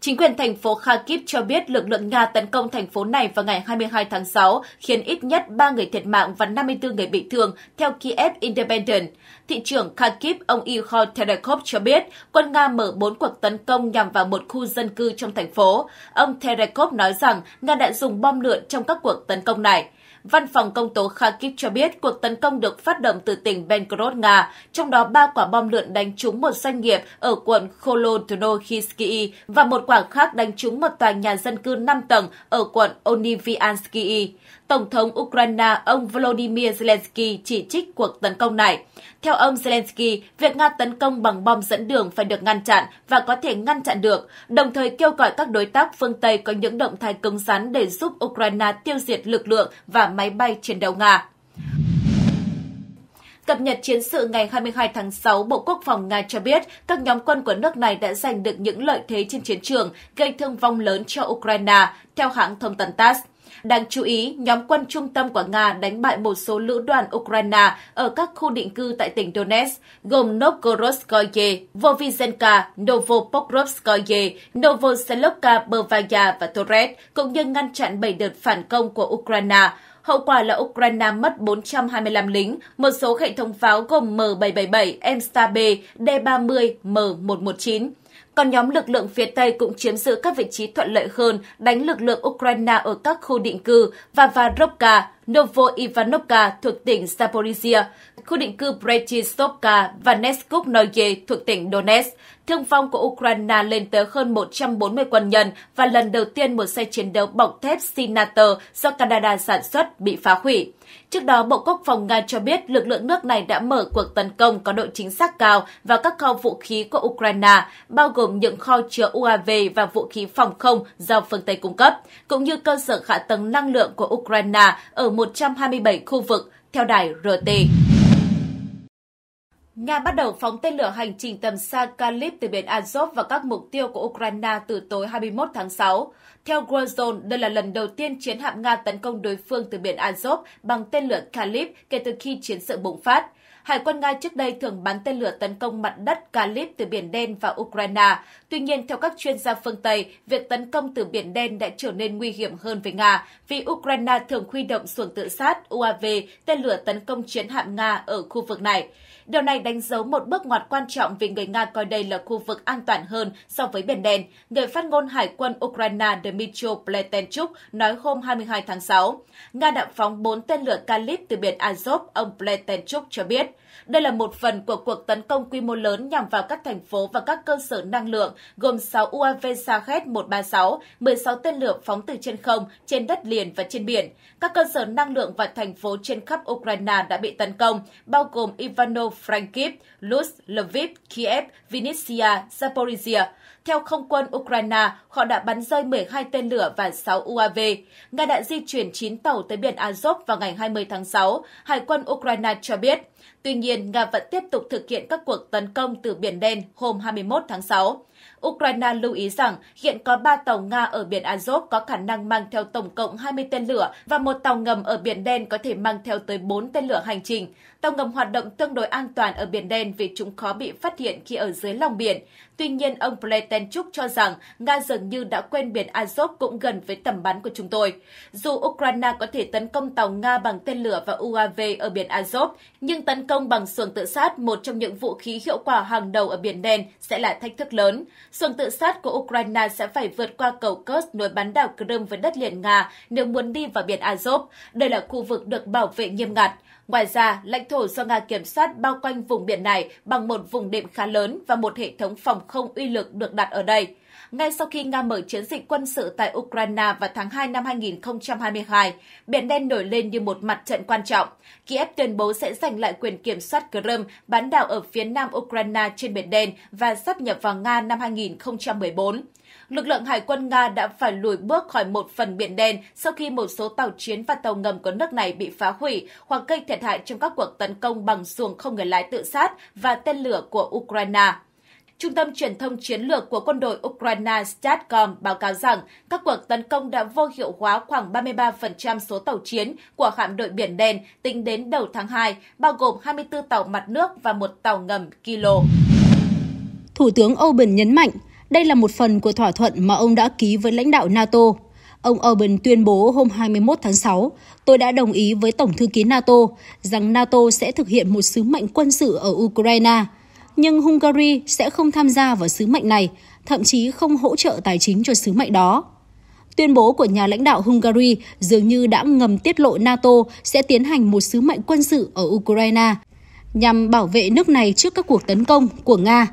Chính quyền thành phố Kharkiv cho biết lực lượng Nga tấn công thành phố này vào ngày 22 tháng 6, khiến ít nhất 3 người thiệt mạng và 54 người bị thương, theo Kiev Independent. Thị trưởng Kharkiv ông Ihor Terekov cho biết quân Nga mở 4 cuộc tấn công nhằm vào một khu dân cư trong thành phố. Ông Terekov nói rằng Nga đã dùng bom lượn trong các cuộc tấn công này. Văn phòng công tố Kharkiv cho biết cuộc tấn công được phát động từ tỉnh Belgorod, Nga, trong đó ba quả bom lượn đánh trúng một doanh nghiệp ở quận Kholodnohivsky và một quả khác đánh trúng một tòa nhà dân cư 5 tầng ở quận Oniviansky. Tổng thống Ukraine ông Volodymyr Zelensky chỉ trích cuộc tấn công này. Theo ông Zelensky, việc Nga tấn công bằng bom dẫn đường phải được ngăn chặn và có thể ngăn chặn được, đồng thời kêu gọi các đối tác phương Tây có những động thái cứng rắn để giúp Ukraine tiêu diệt lực lượng và máy bay chiến đấu Nga. Cập nhật chiến sự ngày 22 tháng 6, Bộ Quốc phòng Nga cho biết các nhóm quân của nước này đã giành được những lợi thế trên chiến trường, gây thương vong lớn cho Ukraine, theo hãng thông tấn TASS. Đáng chú ý, nhóm quân trung tâm của Nga đánh bại một số lữ đoàn Ukraine ở các khu định cư tại tỉnh Donetsk, gồm Novgorodskoye, Vovizenka, Novopokrovskoye, Novoselovka bervaya và Torres, cũng như ngăn chặn bảy đợt phản công của Ukraine. Hậu quả là Ukraine mất 425 lính, một số hệ thống pháo gồm M777, M-STAB, D-30, M119. Còn nhóm lực lượng phía Tây cũng chiếm giữ các vị trí thuận lợi hơn đánh lực lượng Ukraine ở các khu định cư và Vavarovka, Novo Ivanovka thuộc tỉnh Zaporizhia, khu định cư Bretislava và Neskuk Noye thuộc tỉnh Donetsk, thương vong của Ukraine lên tới hơn 140 quân nhân và lần đầu tiên một xe chiến đấu bọc thép Sinator do Canada sản xuất bị phá hủy. Trước đó, Bộ Quốc phòng Nga cho biết lực lượng nước này đã mở cuộc tấn công có độ chính xác cao vào các kho vũ khí của Ukraine, bao gồm những kho chứa UAV và vũ khí phòng không do phương Tây cung cấp, cũng như cơ sở hạ tầng năng lượng của Ukraine ở 127 khu vực, theo đài RT. Nga bắt đầu phóng tên lửa hành trình tầm xa Kalib từ biển Azov và các mục tiêu của Ukraine từ tối 21 tháng 6. Theo Warzone, đây là lần đầu tiên chiến hạm Nga tấn công đối phương từ biển Azov bằng tên lửa Kalib kể từ khi chiến sự bùng phát. Hải quân Nga trước đây thường bắn tên lửa tấn công mặt đất Kalib từ Biển Đen và Ukraine. Tuy nhiên, theo các chuyên gia phương Tây, việc tấn công từ Biển Đen đã trở nên nguy hiểm hơn với Nga vì Ukraine thường huy động xuồng tự sát UAV tên lửa tấn công chiến hạm Nga ở khu vực này. Điều này đánh dấu một bước ngoặt quan trọng vì người Nga coi đây là khu vực an toàn hơn so với Biển Đen, người phát ngôn Hải quân Ukraine Dmytro Pletenchuk nói hôm 22 tháng 6. Nga đã phóng 4 tên lửa Kalib từ biển Azov, ông Pletenchuk cho biết. Đây là một phần của cuộc tấn công quy mô lớn nhằm vào các thành phố và các cơ sở năng lượng gồm 6 UAV Shahed-136, 16 tên lửa phóng từ trên không, trên đất liền và trên biển. Các cơ sở năng lượng và thành phố trên khắp Ukraine đã bị tấn công, bao gồm Ivano-Frankivsk, Lutsk, Lviv, Kiev, Vinnytsia, Zaporizhia. Theo không quân Ukraine, họ đã bắn rơi 12 tên lửa và 6 UAV. Nga đã di chuyển 9 tàu tới biển Azov vào ngày 20 tháng 6, Hải quân Ukraine cho biết. Tuy nhiên, Nga vẫn tiếp tục thực hiện các cuộc tấn công từ Biển Đen hôm 21 tháng 6. Ukraine lưu ý rằng hiện có 3 tàu Nga ở biển Azov có khả năng mang theo tổng cộng 20 tên lửa và một tàu ngầm ở Biển Đen có thể mang theo tới 4 tên lửa hành trình. Tàu ngầm hoạt động tương đối an toàn ở Biển Đen vì chúng khó bị phát hiện khi ở dưới lòng biển. Tuy nhiên, ông Pletenchuk cho rằng Nga dường như đã quên biển Azov cũng gần với tầm bắn của chúng tôi. Dù Ukraine có thể tấn công tàu Nga bằng tên lửa và UAV ở biển Azov, nhưng tấn công bằng xuồng tự sát, một trong những vũ khí hiệu quả hàng đầu ở Biển Đen, sẽ là thách thức lớn. Sông tự sát của Ukraine sẽ phải vượt qua cầu Kursk nối bán đảo Crimea với đất liền Nga nếu muốn đi vào biển Azov. Đây là khu vực được bảo vệ nghiêm ngặt. Ngoài ra, lãnh thổ do Nga kiểm soát bao quanh vùng biển này bằng một vùng đệm khá lớn và một hệ thống phòng không uy lực được đặt ở đây ngay sau khi Nga mở chiến dịch quân sự tại Ukraine vào tháng 2 năm 2022, Biển Đen nổi lên như một mặt trận quan trọng. Kiev tuyên bố sẽ giành lại quyền kiểm soát Crimea, bán đảo ở phía nam Ukraine trên Biển Đen và sắp nhập vào Nga năm 2014 lực lượng hải quân Nga đã phải lùi bước khỏi một phần biển đen sau khi một số tàu chiến và tàu ngầm của nước này bị phá hủy hoặc gây thiệt hại trong các cuộc tấn công bằng xuồng không người lái tự sát và tên lửa của Ukraine. Trung tâm Truyền thông Chiến lược của quân đội Ukraine Statcom báo cáo rằng các cuộc tấn công đã vô hiệu hóa khoảng 33% số tàu chiến của hạm đội Biển Đen tính đến đầu tháng 2, bao gồm 24 tàu mặt nước và một tàu ngầm Kilo. Thủ tướng Orbán nhấn mạnh, đây là một phần của thỏa thuận mà ông đã ký với lãnh đạo NATO. Ông Orbán tuyên bố hôm 21 tháng 6, tôi đã đồng ý với Tổng thư ký NATO rằng NATO sẽ thực hiện một sứ mệnh quân sự ở Ukraine – nhưng Hungary sẽ không tham gia vào sứ mệnh này, thậm chí không hỗ trợ tài chính cho sứ mệnh đó. Tuyên bố của nhà lãnh đạo Hungary dường như đã ngầm tiết lộ NATO sẽ tiến hành một sứ mệnh quân sự ở Ukraine nhằm bảo vệ nước này trước các cuộc tấn công của Nga.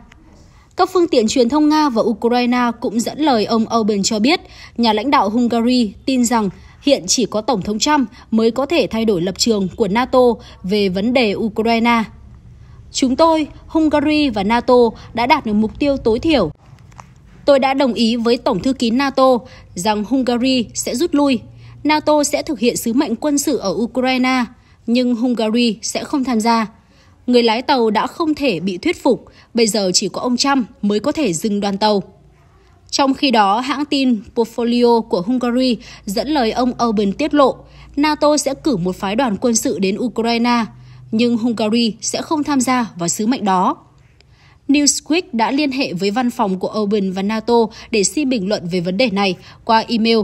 Các phương tiện truyền thông Nga và Ukraine cũng dẫn lời ông Orbán cho biết, nhà lãnh đạo Hungary tin rằng hiện chỉ có Tổng thống Trump mới có thể thay đổi lập trường của NATO về vấn đề Ukraine. Chúng tôi, Hungary và NATO đã đạt được mục tiêu tối thiểu. Tôi đã đồng ý với Tổng thư ký NATO rằng Hungary sẽ rút lui. NATO sẽ thực hiện sứ mệnh quân sự ở Ukraine, nhưng Hungary sẽ không tham gia. Người lái tàu đã không thể bị thuyết phục, bây giờ chỉ có ông Trump mới có thể dừng đoàn tàu. Trong khi đó, hãng tin Portfolio của Hungary dẫn lời ông Orbán tiết lộ NATO sẽ cử một phái đoàn quân sự đến Ukraine – nhưng Hungary sẽ không tham gia vào sứ mệnh đó. Newsweek đã liên hệ với văn phòng của Orbán và NATO để xin bình luận về vấn đề này qua email.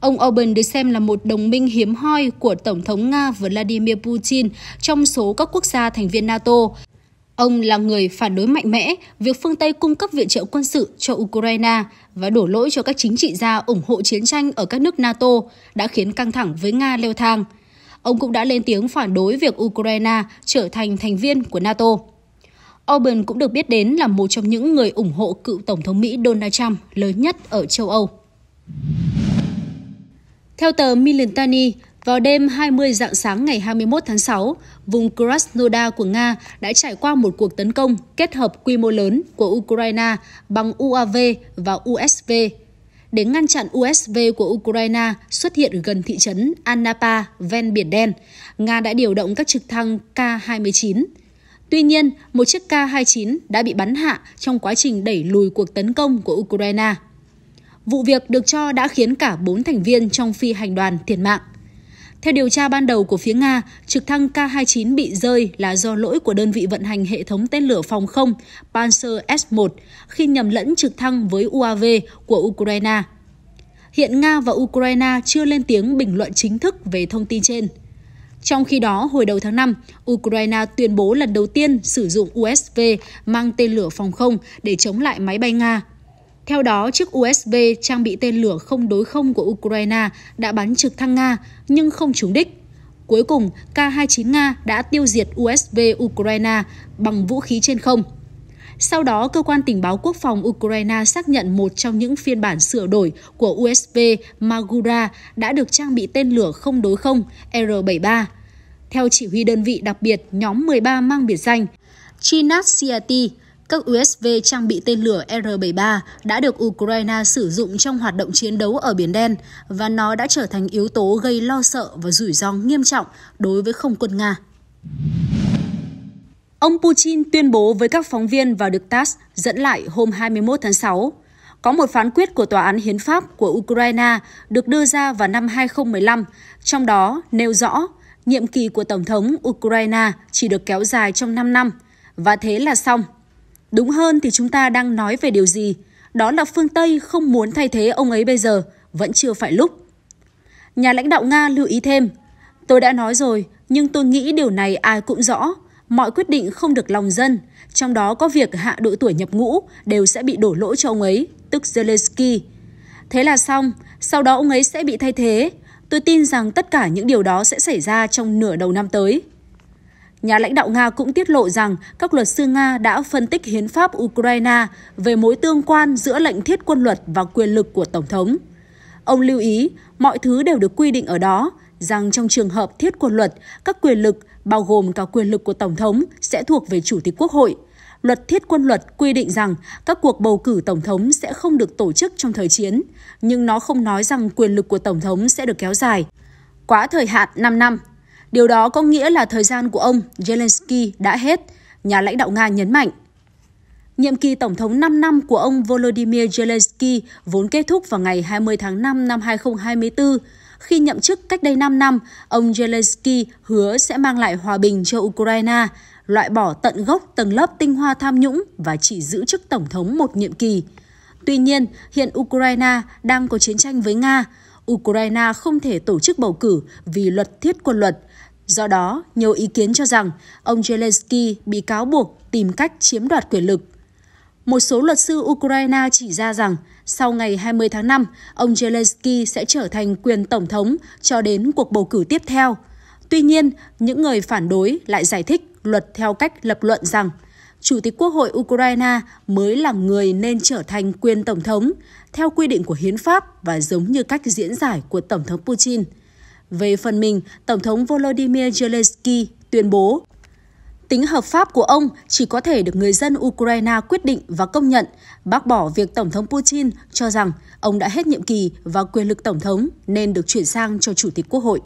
Ông Orbán được xem là một đồng minh hiếm hoi của Tổng thống Nga Vladimir Putin trong số các quốc gia thành viên NATO. Ông là người phản đối mạnh mẽ việc phương Tây cung cấp viện trợ quân sự cho Ukraine và đổ lỗi cho các chính trị gia ủng hộ chiến tranh ở các nước NATO đã khiến căng thẳng với Nga leo thang ông cũng đã lên tiếng phản đối việc Ukraine trở thành thành viên của NATO. Orban cũng được biết đến là một trong những người ủng hộ cựu Tổng thống Mỹ Donald Trump lớn nhất ở châu Âu. Theo tờ Milantani, vào đêm 20 dạng sáng ngày 21 tháng 6, vùng Krasnodar của Nga đã trải qua một cuộc tấn công kết hợp quy mô lớn của Ukraine bằng UAV và USV để ngăn chặn USV của Ukraine xuất hiện gần thị trấn Anapa ven Biển Đen. Nga đã điều động các trực thăng K-29. Tuy nhiên, một chiếc K-29 đã bị bắn hạ trong quá trình đẩy lùi cuộc tấn công của Ukraine. Vụ việc được cho đã khiến cả bốn thành viên trong phi hành đoàn thiệt mạng. Theo điều tra ban đầu của phía Nga, trực thăng K-29 bị rơi là do lỗi của đơn vị vận hành hệ thống tên lửa phòng không Panzer S-1 khi nhầm lẫn trực thăng với UAV của Ukraine. Hiện Nga và Ukraine chưa lên tiếng bình luận chính thức về thông tin trên. Trong khi đó, hồi đầu tháng 5, Ukraine tuyên bố lần đầu tiên sử dụng USV mang tên lửa phòng không để chống lại máy bay Nga theo đó, chiếc USV trang bị tên lửa không đối không của Ukraine đã bắn trực thăng Nga nhưng không trúng đích. Cuối cùng, K-29 Nga đã tiêu diệt USV Ukraine bằng vũ khí trên không. Sau đó, cơ quan tình báo quốc phòng Ukraine xác nhận một trong những phiên bản sửa đổi của USV Magura đã được trang bị tên lửa không đối không R-73. Theo chỉ huy đơn vị đặc biệt nhóm 13 mang biệt danh Chinat Siati, các USV trang bị tên lửa R-73 đã được Ukraine sử dụng trong hoạt động chiến đấu ở Biển Đen và nó đã trở thành yếu tố gây lo sợ và rủi ro nghiêm trọng đối với không quân Nga. Ông Putin tuyên bố với các phóng viên và được TASS dẫn lại hôm 21 tháng 6. Có một phán quyết của Tòa án Hiến pháp của Ukraine được đưa ra vào năm 2015, trong đó nêu rõ nhiệm kỳ của Tổng thống Ukraine chỉ được kéo dài trong 5 năm. Và thế là xong – Đúng hơn thì chúng ta đang nói về điều gì? Đó là phương Tây không muốn thay thế ông ấy bây giờ, vẫn chưa phải lúc. Nhà lãnh đạo Nga lưu ý thêm, tôi đã nói rồi, nhưng tôi nghĩ điều này ai cũng rõ, mọi quyết định không được lòng dân, trong đó có việc hạ độ tuổi nhập ngũ đều sẽ bị đổ lỗi cho ông ấy, tức Zelensky. Thế là xong, sau đó ông ấy sẽ bị thay thế. Tôi tin rằng tất cả những điều đó sẽ xảy ra trong nửa đầu năm tới. Nhà lãnh đạo Nga cũng tiết lộ rằng các luật sư Nga đã phân tích hiến pháp Ukraine về mối tương quan giữa lệnh thiết quân luật và quyền lực của Tổng thống. Ông lưu ý, mọi thứ đều được quy định ở đó, rằng trong trường hợp thiết quân luật, các quyền lực, bao gồm cả quyền lực của Tổng thống, sẽ thuộc về Chủ tịch Quốc hội. Luật thiết quân luật quy định rằng các cuộc bầu cử Tổng thống sẽ không được tổ chức trong thời chiến, nhưng nó không nói rằng quyền lực của Tổng thống sẽ được kéo dài. Quá thời hạn 5 năm Điều đó có nghĩa là thời gian của ông Zelensky đã hết, nhà lãnh đạo Nga nhấn mạnh. Nhiệm kỳ tổng thống 5 năm của ông Volodymyr Zelensky vốn kết thúc vào ngày 20 tháng 5 năm 2024. Khi nhậm chức cách đây 5 năm, ông Zelensky hứa sẽ mang lại hòa bình cho Ukraine, loại bỏ tận gốc tầng lớp tinh hoa tham nhũng và chỉ giữ chức tổng thống một nhiệm kỳ. Tuy nhiên, hiện Ukraine đang có chiến tranh với Nga. Ukraine không thể tổ chức bầu cử vì luật thiết quân luật, Do đó, nhiều ý kiến cho rằng ông Zelensky bị cáo buộc tìm cách chiếm đoạt quyền lực. Một số luật sư Ukraine chỉ ra rằng sau ngày 20 tháng 5, ông Zelensky sẽ trở thành quyền tổng thống cho đến cuộc bầu cử tiếp theo. Tuy nhiên, những người phản đối lại giải thích luật theo cách lập luận rằng Chủ tịch Quốc hội Ukraine mới là người nên trở thành quyền tổng thống theo quy định của hiến pháp và giống như cách diễn giải của tổng thống Putin. Về phần mình, Tổng thống Volodymyr Zelensky tuyên bố Tính hợp pháp của ông chỉ có thể được người dân Ukraine quyết định và công nhận, bác bỏ việc Tổng thống Putin cho rằng ông đã hết nhiệm kỳ và quyền lực Tổng thống nên được chuyển sang cho Chủ tịch Quốc hội.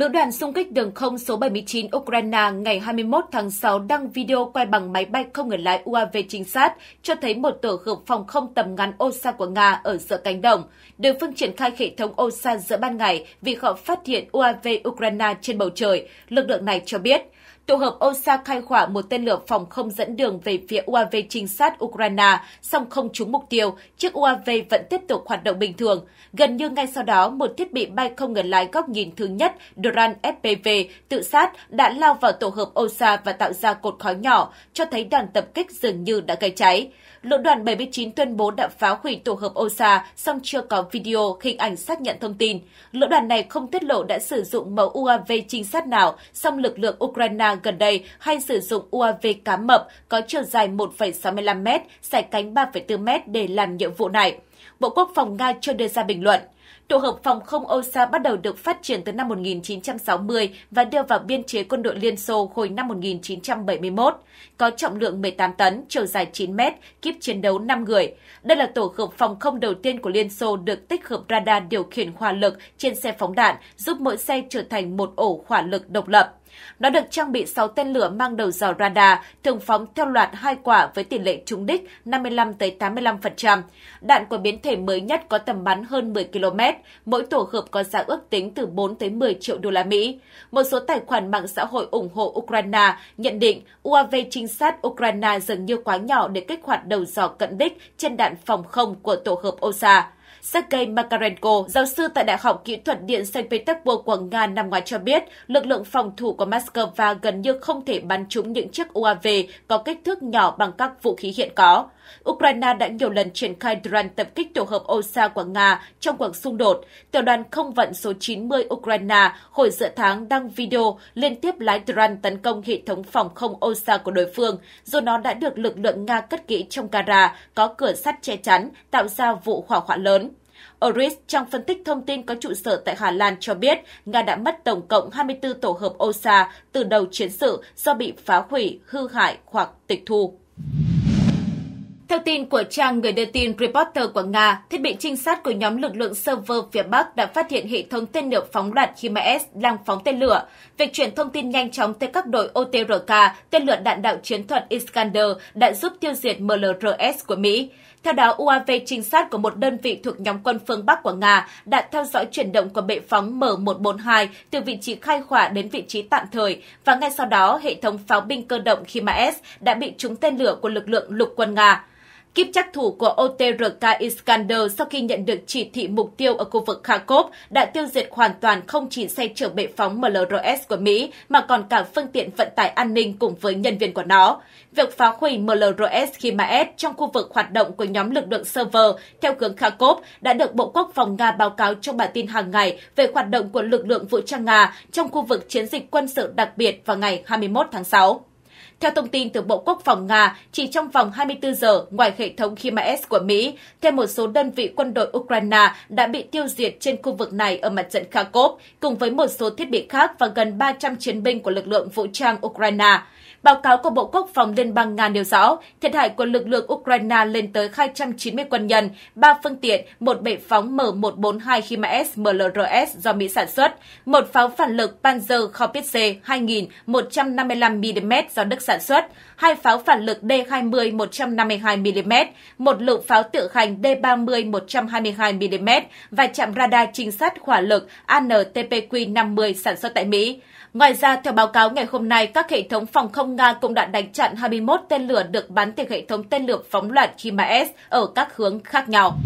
Lữ đoàn xung kích đường không số 79 Ukraine ngày 21 tháng 6 đăng video quay bằng máy bay không người lái UAV trinh sát cho thấy một tổ hợp phòng không tầm ngắn OSA của Nga ở giữa cánh đồng. Đối phương triển khai hệ thống OSA giữa ban ngày vì họ phát hiện UAV Ukraine trên bầu trời, lực lượng này cho biết tổ hợp Osa khai hỏa một tên lửa phòng không dẫn đường về phía UAV trinh sát Ukraine, song không trúng mục tiêu, chiếc UAV vẫn tiếp tục hoạt động bình thường. Gần như ngay sau đó, một thiết bị bay không người lái góc nhìn thứ nhất, Duran FPV, tự sát, đã lao vào tổ hợp Osa và tạo ra cột khói nhỏ, cho thấy đòn tập kích dường như đã gây cháy. Lữ đoàn 79 tuyên bố đã phá hủy tổ hợp Osa, song chưa có video, hình ảnh xác nhận thông tin. Lữ đoàn này không tiết lộ đã sử dụng mẫu UAV trinh sát nào, song lực lượng Ukraine gần đây hay sử dụng UAV cá mập có chiều dài 1,65m, sải cánh 3,4m để làm nhiệm vụ này. Bộ Quốc phòng Nga chưa đưa ra bình luận. Tổ hợp phòng không Osa bắt đầu được phát triển từ năm 1960 và đưa vào biên chế quân đội Liên Xô hồi năm 1971. Có trọng lượng 18 tấn, chiều dài 9 mét, kíp chiến đấu 5 người. Đây là tổ hợp phòng không đầu tiên của Liên Xô được tích hợp radar điều khiển hỏa lực trên xe phóng đạn, giúp mỗi xe trở thành một ổ hỏa lực độc lập. Nó được trang bị 6 tên lửa mang đầu dò radar, thường phóng theo loạt hai quả với tỷ lệ trúng đích 55-85%. Đạn của biến thể mới nhất có tầm bắn hơn 10 km, mỗi tổ hợp có giá ước tính từ 4 tới 10 triệu đô la Mỹ. Một số tài khoản mạng xã hội ủng hộ Ukraine nhận định UAV trinh sát Ukraine dường như quá nhỏ để kích hoạt đầu dò cận đích trên đạn phòng không của tổ hợp OSA. Sergei Makarenko, giáo sư tại Đại học Kỹ thuật Điện Saint Petersburg của Nga năm ngoái cho biết, lực lượng phòng thủ của Moscow gần như không thể bắn trúng những chiếc UAV có kích thước nhỏ bằng các vũ khí hiện có. Ukraine đã nhiều lần triển khai drone tập kích tổ hợp Osa của Nga trong cuộc xung đột. Tiểu đoàn không vận số 90 Ukraine hồi giữa tháng đăng video liên tiếp lái drone tấn công hệ thống phòng không Osa của đối phương, dù nó đã được lực lượng Nga cất kỹ trong gara, có cửa sắt che chắn, tạo ra vụ hỏa hoạn lớn. Oris trong phân tích thông tin có trụ sở tại Hà Lan cho biết Nga đã mất tổng cộng 24 tổ hợp OSA từ đầu chiến sự do bị phá hủy, hư hại hoặc tịch thu. Theo tin của trang người đưa tin Reporter của Nga, thiết bị trinh sát của nhóm lực lượng server phía Bắc đã phát hiện hệ thống tên lửa phóng loạt HIMARS đang phóng tên lửa. Việc chuyển thông tin nhanh chóng tới các đội OTRK, tên lửa đạn đạo chiến thuật Iskander đã giúp tiêu diệt MLRS của Mỹ. Theo đó, UAV trinh sát của một đơn vị thuộc nhóm quân phương Bắc của Nga đã theo dõi chuyển động của bệ phóng M142 từ vị trí khai hỏa đến vị trí tạm thời và ngay sau đó, hệ thống pháo binh cơ động HIMARS đã bị trúng tên lửa của lực lượng lục quân Nga. Kiếp chắc thủ của OTRK Iskander sau khi nhận được chỉ thị mục tiêu ở khu vực Kharkov đã tiêu diệt hoàn toàn không chỉ xe chở bệ phóng MLRS của Mỹ mà còn cả phương tiện vận tải an ninh cùng với nhân viên của nó. Việc phá hủy MLRS Himaet trong khu vực hoạt động của nhóm lực lượng server theo hướng Kharkov đã được Bộ Quốc phòng Nga báo cáo trong bản tin hàng ngày về hoạt động của lực lượng vũ trang Nga trong khu vực chiến dịch quân sự đặc biệt vào ngày 21 tháng 6. Theo thông tin từ Bộ Quốc phòng Nga, chỉ trong vòng 24 giờ, ngoài hệ thống HIMARS của Mỹ, thêm một số đơn vị quân đội Ukraine đã bị tiêu diệt trên khu vực này ở mặt trận Kharkov, cùng với một số thiết bị khác và gần 300 chiến binh của lực lượng vũ trang Ukraine. Báo cáo của Bộ Quốc phòng Liên bang Nga nêu rõ, thiệt hại của lực lượng Ukraine lên tới 290 quân nhân, 3 phương tiện, một bệ phóng M142 HIMARS MLRS do Mỹ sản xuất, một pháo phản lực Panzer Korpitze 155 mm do Đức sản xuất, hai pháo phản lực D20 152mm, một lựu pháo tự hành D30 122mm và chạm radar trinh sát hỏa lực ANTPQ-50 sản xuất tại Mỹ. Ngoài ra, theo báo cáo ngày hôm nay, các hệ thống phòng không Nga cũng đã đánh chặn 21 tên lửa được bắn từ hệ thống tên lửa phóng loạt HIMARS ở các hướng khác nhau.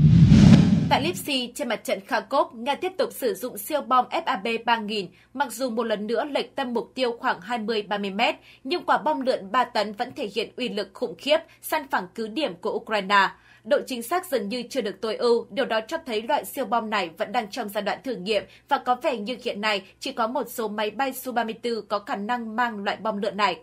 Tại Lipsy, trên mặt trận Kharkov, Nga tiếp tục sử dụng siêu bom FAB 3000, mặc dù một lần nữa lệch tâm mục tiêu khoảng 20-30 mét, nhưng quả bom lượn 3 tấn vẫn thể hiện uy lực khủng khiếp, săn phẳng cứ điểm của Ukraine. Độ chính xác dường như chưa được tối ưu, điều đó cho thấy loại siêu bom này vẫn đang trong giai đoạn thử nghiệm và có vẻ như hiện nay chỉ có một số máy bay Su-34 có khả năng mang loại bom lượn này.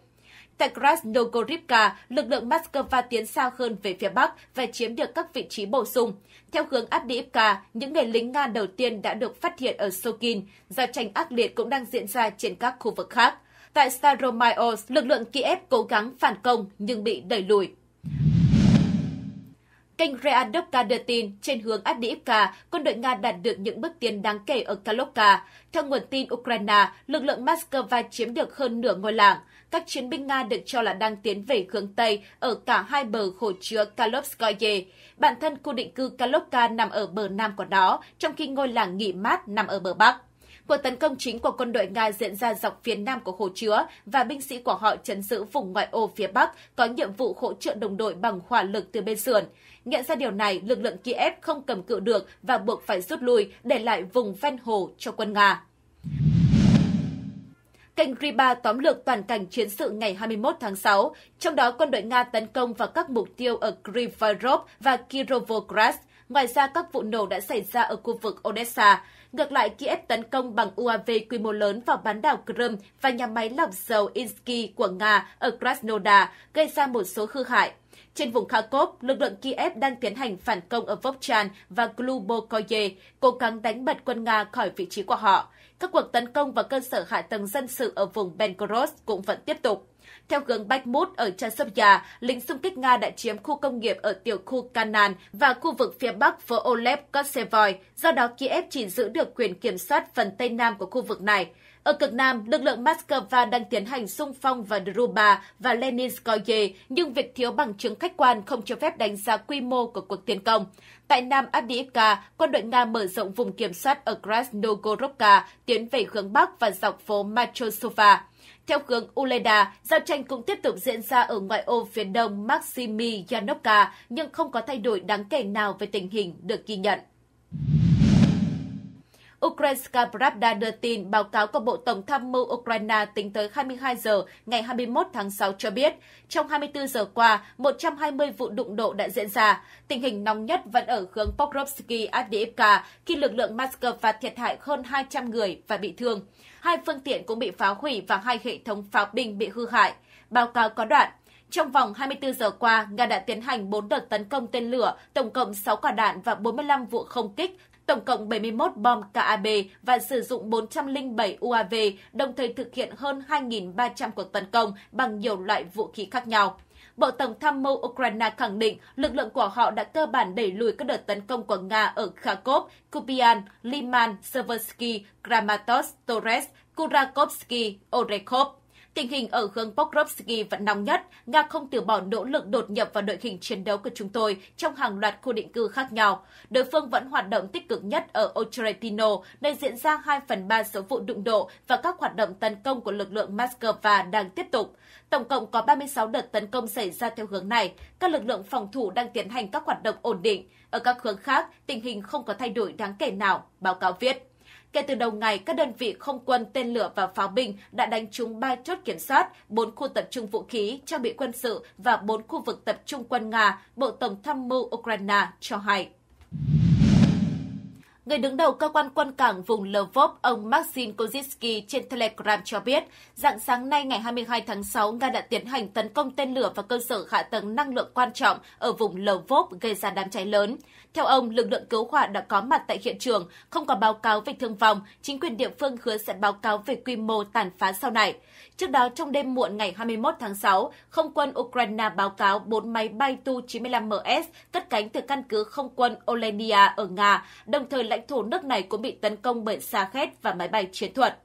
Tại Krasnogorivka, lực lượng Moscow tiến xa hơn về phía Bắc và chiếm được các vị trí bổ sung. Theo hướng Abdiivka, những người lính Nga đầu tiên đã được phát hiện ở Sokin. Giao tranh ác liệt cũng đang diễn ra trên các khu vực khác. Tại Staromayorsk, lực lượng Kiev cố gắng phản công nhưng bị đẩy lùi. Kênh Readopta đưa tin trên hướng Adivka, quân đội Nga đạt được những bước tiến đáng kể ở Kalovka. Theo nguồn tin Ukraine, lực lượng Moscow chiếm được hơn nửa ngôi làng. Các chiến binh Nga được cho là đang tiến về hướng Tây ở cả hai bờ hồ chứa Kalovskoye. Bản thân khu định cư Kalovka nằm ở bờ nam của nó, trong khi ngôi làng nghỉ mát nằm ở bờ bắc. Cuộc tấn công chính của quân đội Nga diễn ra dọc phía nam của hồ chứa và binh sĩ của họ chấn giữ vùng ngoại ô phía bắc có nhiệm vụ hỗ trợ đồng đội bằng hỏa lực từ bên sườn. Nhận ra điều này, lực lượng Kiev không cầm cự được và buộc phải rút lui để lại vùng ven hồ cho quân Nga. Kênh Riba tóm lược toàn cảnh chiến sự ngày 21 tháng 6, trong đó quân đội Nga tấn công vào các mục tiêu ở Krivarov và Kirovograd. Ngoài ra, các vụ nổ đã xảy ra ở khu vực Odessa. Ngược lại, Kiev tấn công bằng UAV quy mô lớn vào bán đảo Crimea và nhà máy lọc dầu Insky của Nga ở Krasnodar, gây ra một số hư hại. Trên vùng Kharkov, lực lượng Kiev đang tiến hành phản công ở Vovchan và Glubokoye, cố gắng đánh bật quân Nga khỏi vị trí của họ. Các cuộc tấn công vào cơ sở hạ tầng dân sự ở vùng Belgorod cũng vẫn tiếp tục theo hướng Bakhmut ở Chasovya, lính xung kích Nga đã chiếm khu công nghiệp ở tiểu khu Kanan và khu vực phía bắc phố Olev Kotsevoy, do đó Kiev chỉ giữ được quyền kiểm soát phần tây nam của khu vực này. Ở cực Nam, lực lượng Moscow đang tiến hành xung phong vào Druba và Leninskoye, nhưng việc thiếu bằng chứng khách quan không cho phép đánh giá quy mô của cuộc tiến công. Tại Nam Abdiivka, quân đội Nga mở rộng vùng kiểm soát ở Krasnogorovka, tiến về hướng Bắc và dọc phố Machosova. Theo hướng Uleda, giao tranh cũng tiếp tục diễn ra ở ngoại ô phía đông Maximianovka nhưng không có thay đổi đáng kể nào về tình hình được ghi nhận. Ukrainska Pravda đưa tin báo cáo của Bộ Tổng tham mưu Ukraine tính tới 22 giờ ngày 21 tháng 6 cho biết, trong 24 giờ qua, 120 vụ đụng độ đã diễn ra. Tình hình nóng nhất vẫn ở hướng Pokrovsky Avdiivka khi lực lượng Moscow thiệt hại hơn 200 người và bị thương. Hai phương tiện cũng bị phá hủy và hai hệ thống pháo binh bị hư hại. Báo cáo có đoạn, trong vòng 24 giờ qua, Nga đã tiến hành 4 đợt tấn công tên lửa, tổng cộng 6 quả đạn và 45 vụ không kích, tổng cộng 71 bom KAB và sử dụng 407 UAV, đồng thời thực hiện hơn 2.300 cuộc tấn công bằng nhiều loại vũ khí khác nhau. Bộ Tổng tham mưu Ukraine khẳng định lực lượng của họ đã cơ bản đẩy lùi các đợt tấn công của Nga ở Kharkov, Kupian, Liman, Seversky, Kramatorsk, Torres, Kurakovsky, Orekhov. Tình hình ở hướng Pokrovsky vẫn nóng nhất, Nga không từ bỏ nỗ lực đột nhập vào đội hình chiến đấu của chúng tôi trong hàng loạt khu định cư khác nhau. Đối phương vẫn hoạt động tích cực nhất ở Ocheretino, nơi diễn ra 2 phần 3 số vụ đụng độ và các hoạt động tấn công của lực lượng Moscow đang tiếp tục. Tổng cộng có 36 đợt tấn công xảy ra theo hướng này. Các lực lượng phòng thủ đang tiến hành các hoạt động ổn định. Ở các hướng khác, tình hình không có thay đổi đáng kể nào, báo cáo viết. Kể từ đầu ngày, các đơn vị không quân, tên lửa và pháo binh đã đánh trúng 3 chốt kiểm soát, 4 khu tập trung vũ khí, trang bị quân sự và 4 khu vực tập trung quân Nga, Bộ Tổng tham mưu Ukraine cho hay. Người đứng đầu cơ quan quân cảng vùng Lvov, ông Maxim Kozitsky trên Telegram cho biết, dạng sáng nay ngày 22 tháng 6, Nga đã tiến hành tấn công tên lửa vào cơ sở hạ tầng năng lượng quan trọng ở vùng Lvov gây ra đám cháy lớn. Theo ông, lực lượng cứu hỏa đã có mặt tại hiện trường, không có báo cáo về thương vong, chính quyền địa phương hứa sẽ báo cáo về quy mô tàn phá sau này. Trước đó, trong đêm muộn ngày 21 tháng 6, không quân Ukraine báo cáo 4 máy bay Tu-95MS cất cánh từ căn cứ không quân Olenia ở Nga, đồng thời lãnh thổ nước này cũng bị tấn công bởi xa khét và máy bay chiến thuật.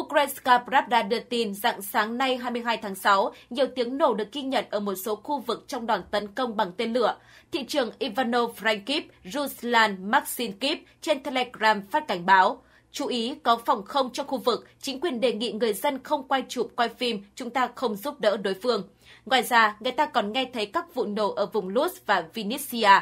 Ukrainska Pravda đưa tin rằng sáng nay 22 tháng 6, nhiều tiếng nổ được ghi nhận ở một số khu vực trong đòn tấn công bằng tên lửa. Thị trưởng Ivano Frankiv, Ruslan Maxinkip trên Telegram phát cảnh báo. Chú ý có phòng không cho khu vực, chính quyền đề nghị người dân không quay chụp quay phim, chúng ta không giúp đỡ đối phương. Ngoài ra, người ta còn nghe thấy các vụ nổ ở vùng Luz và Vinnytsia.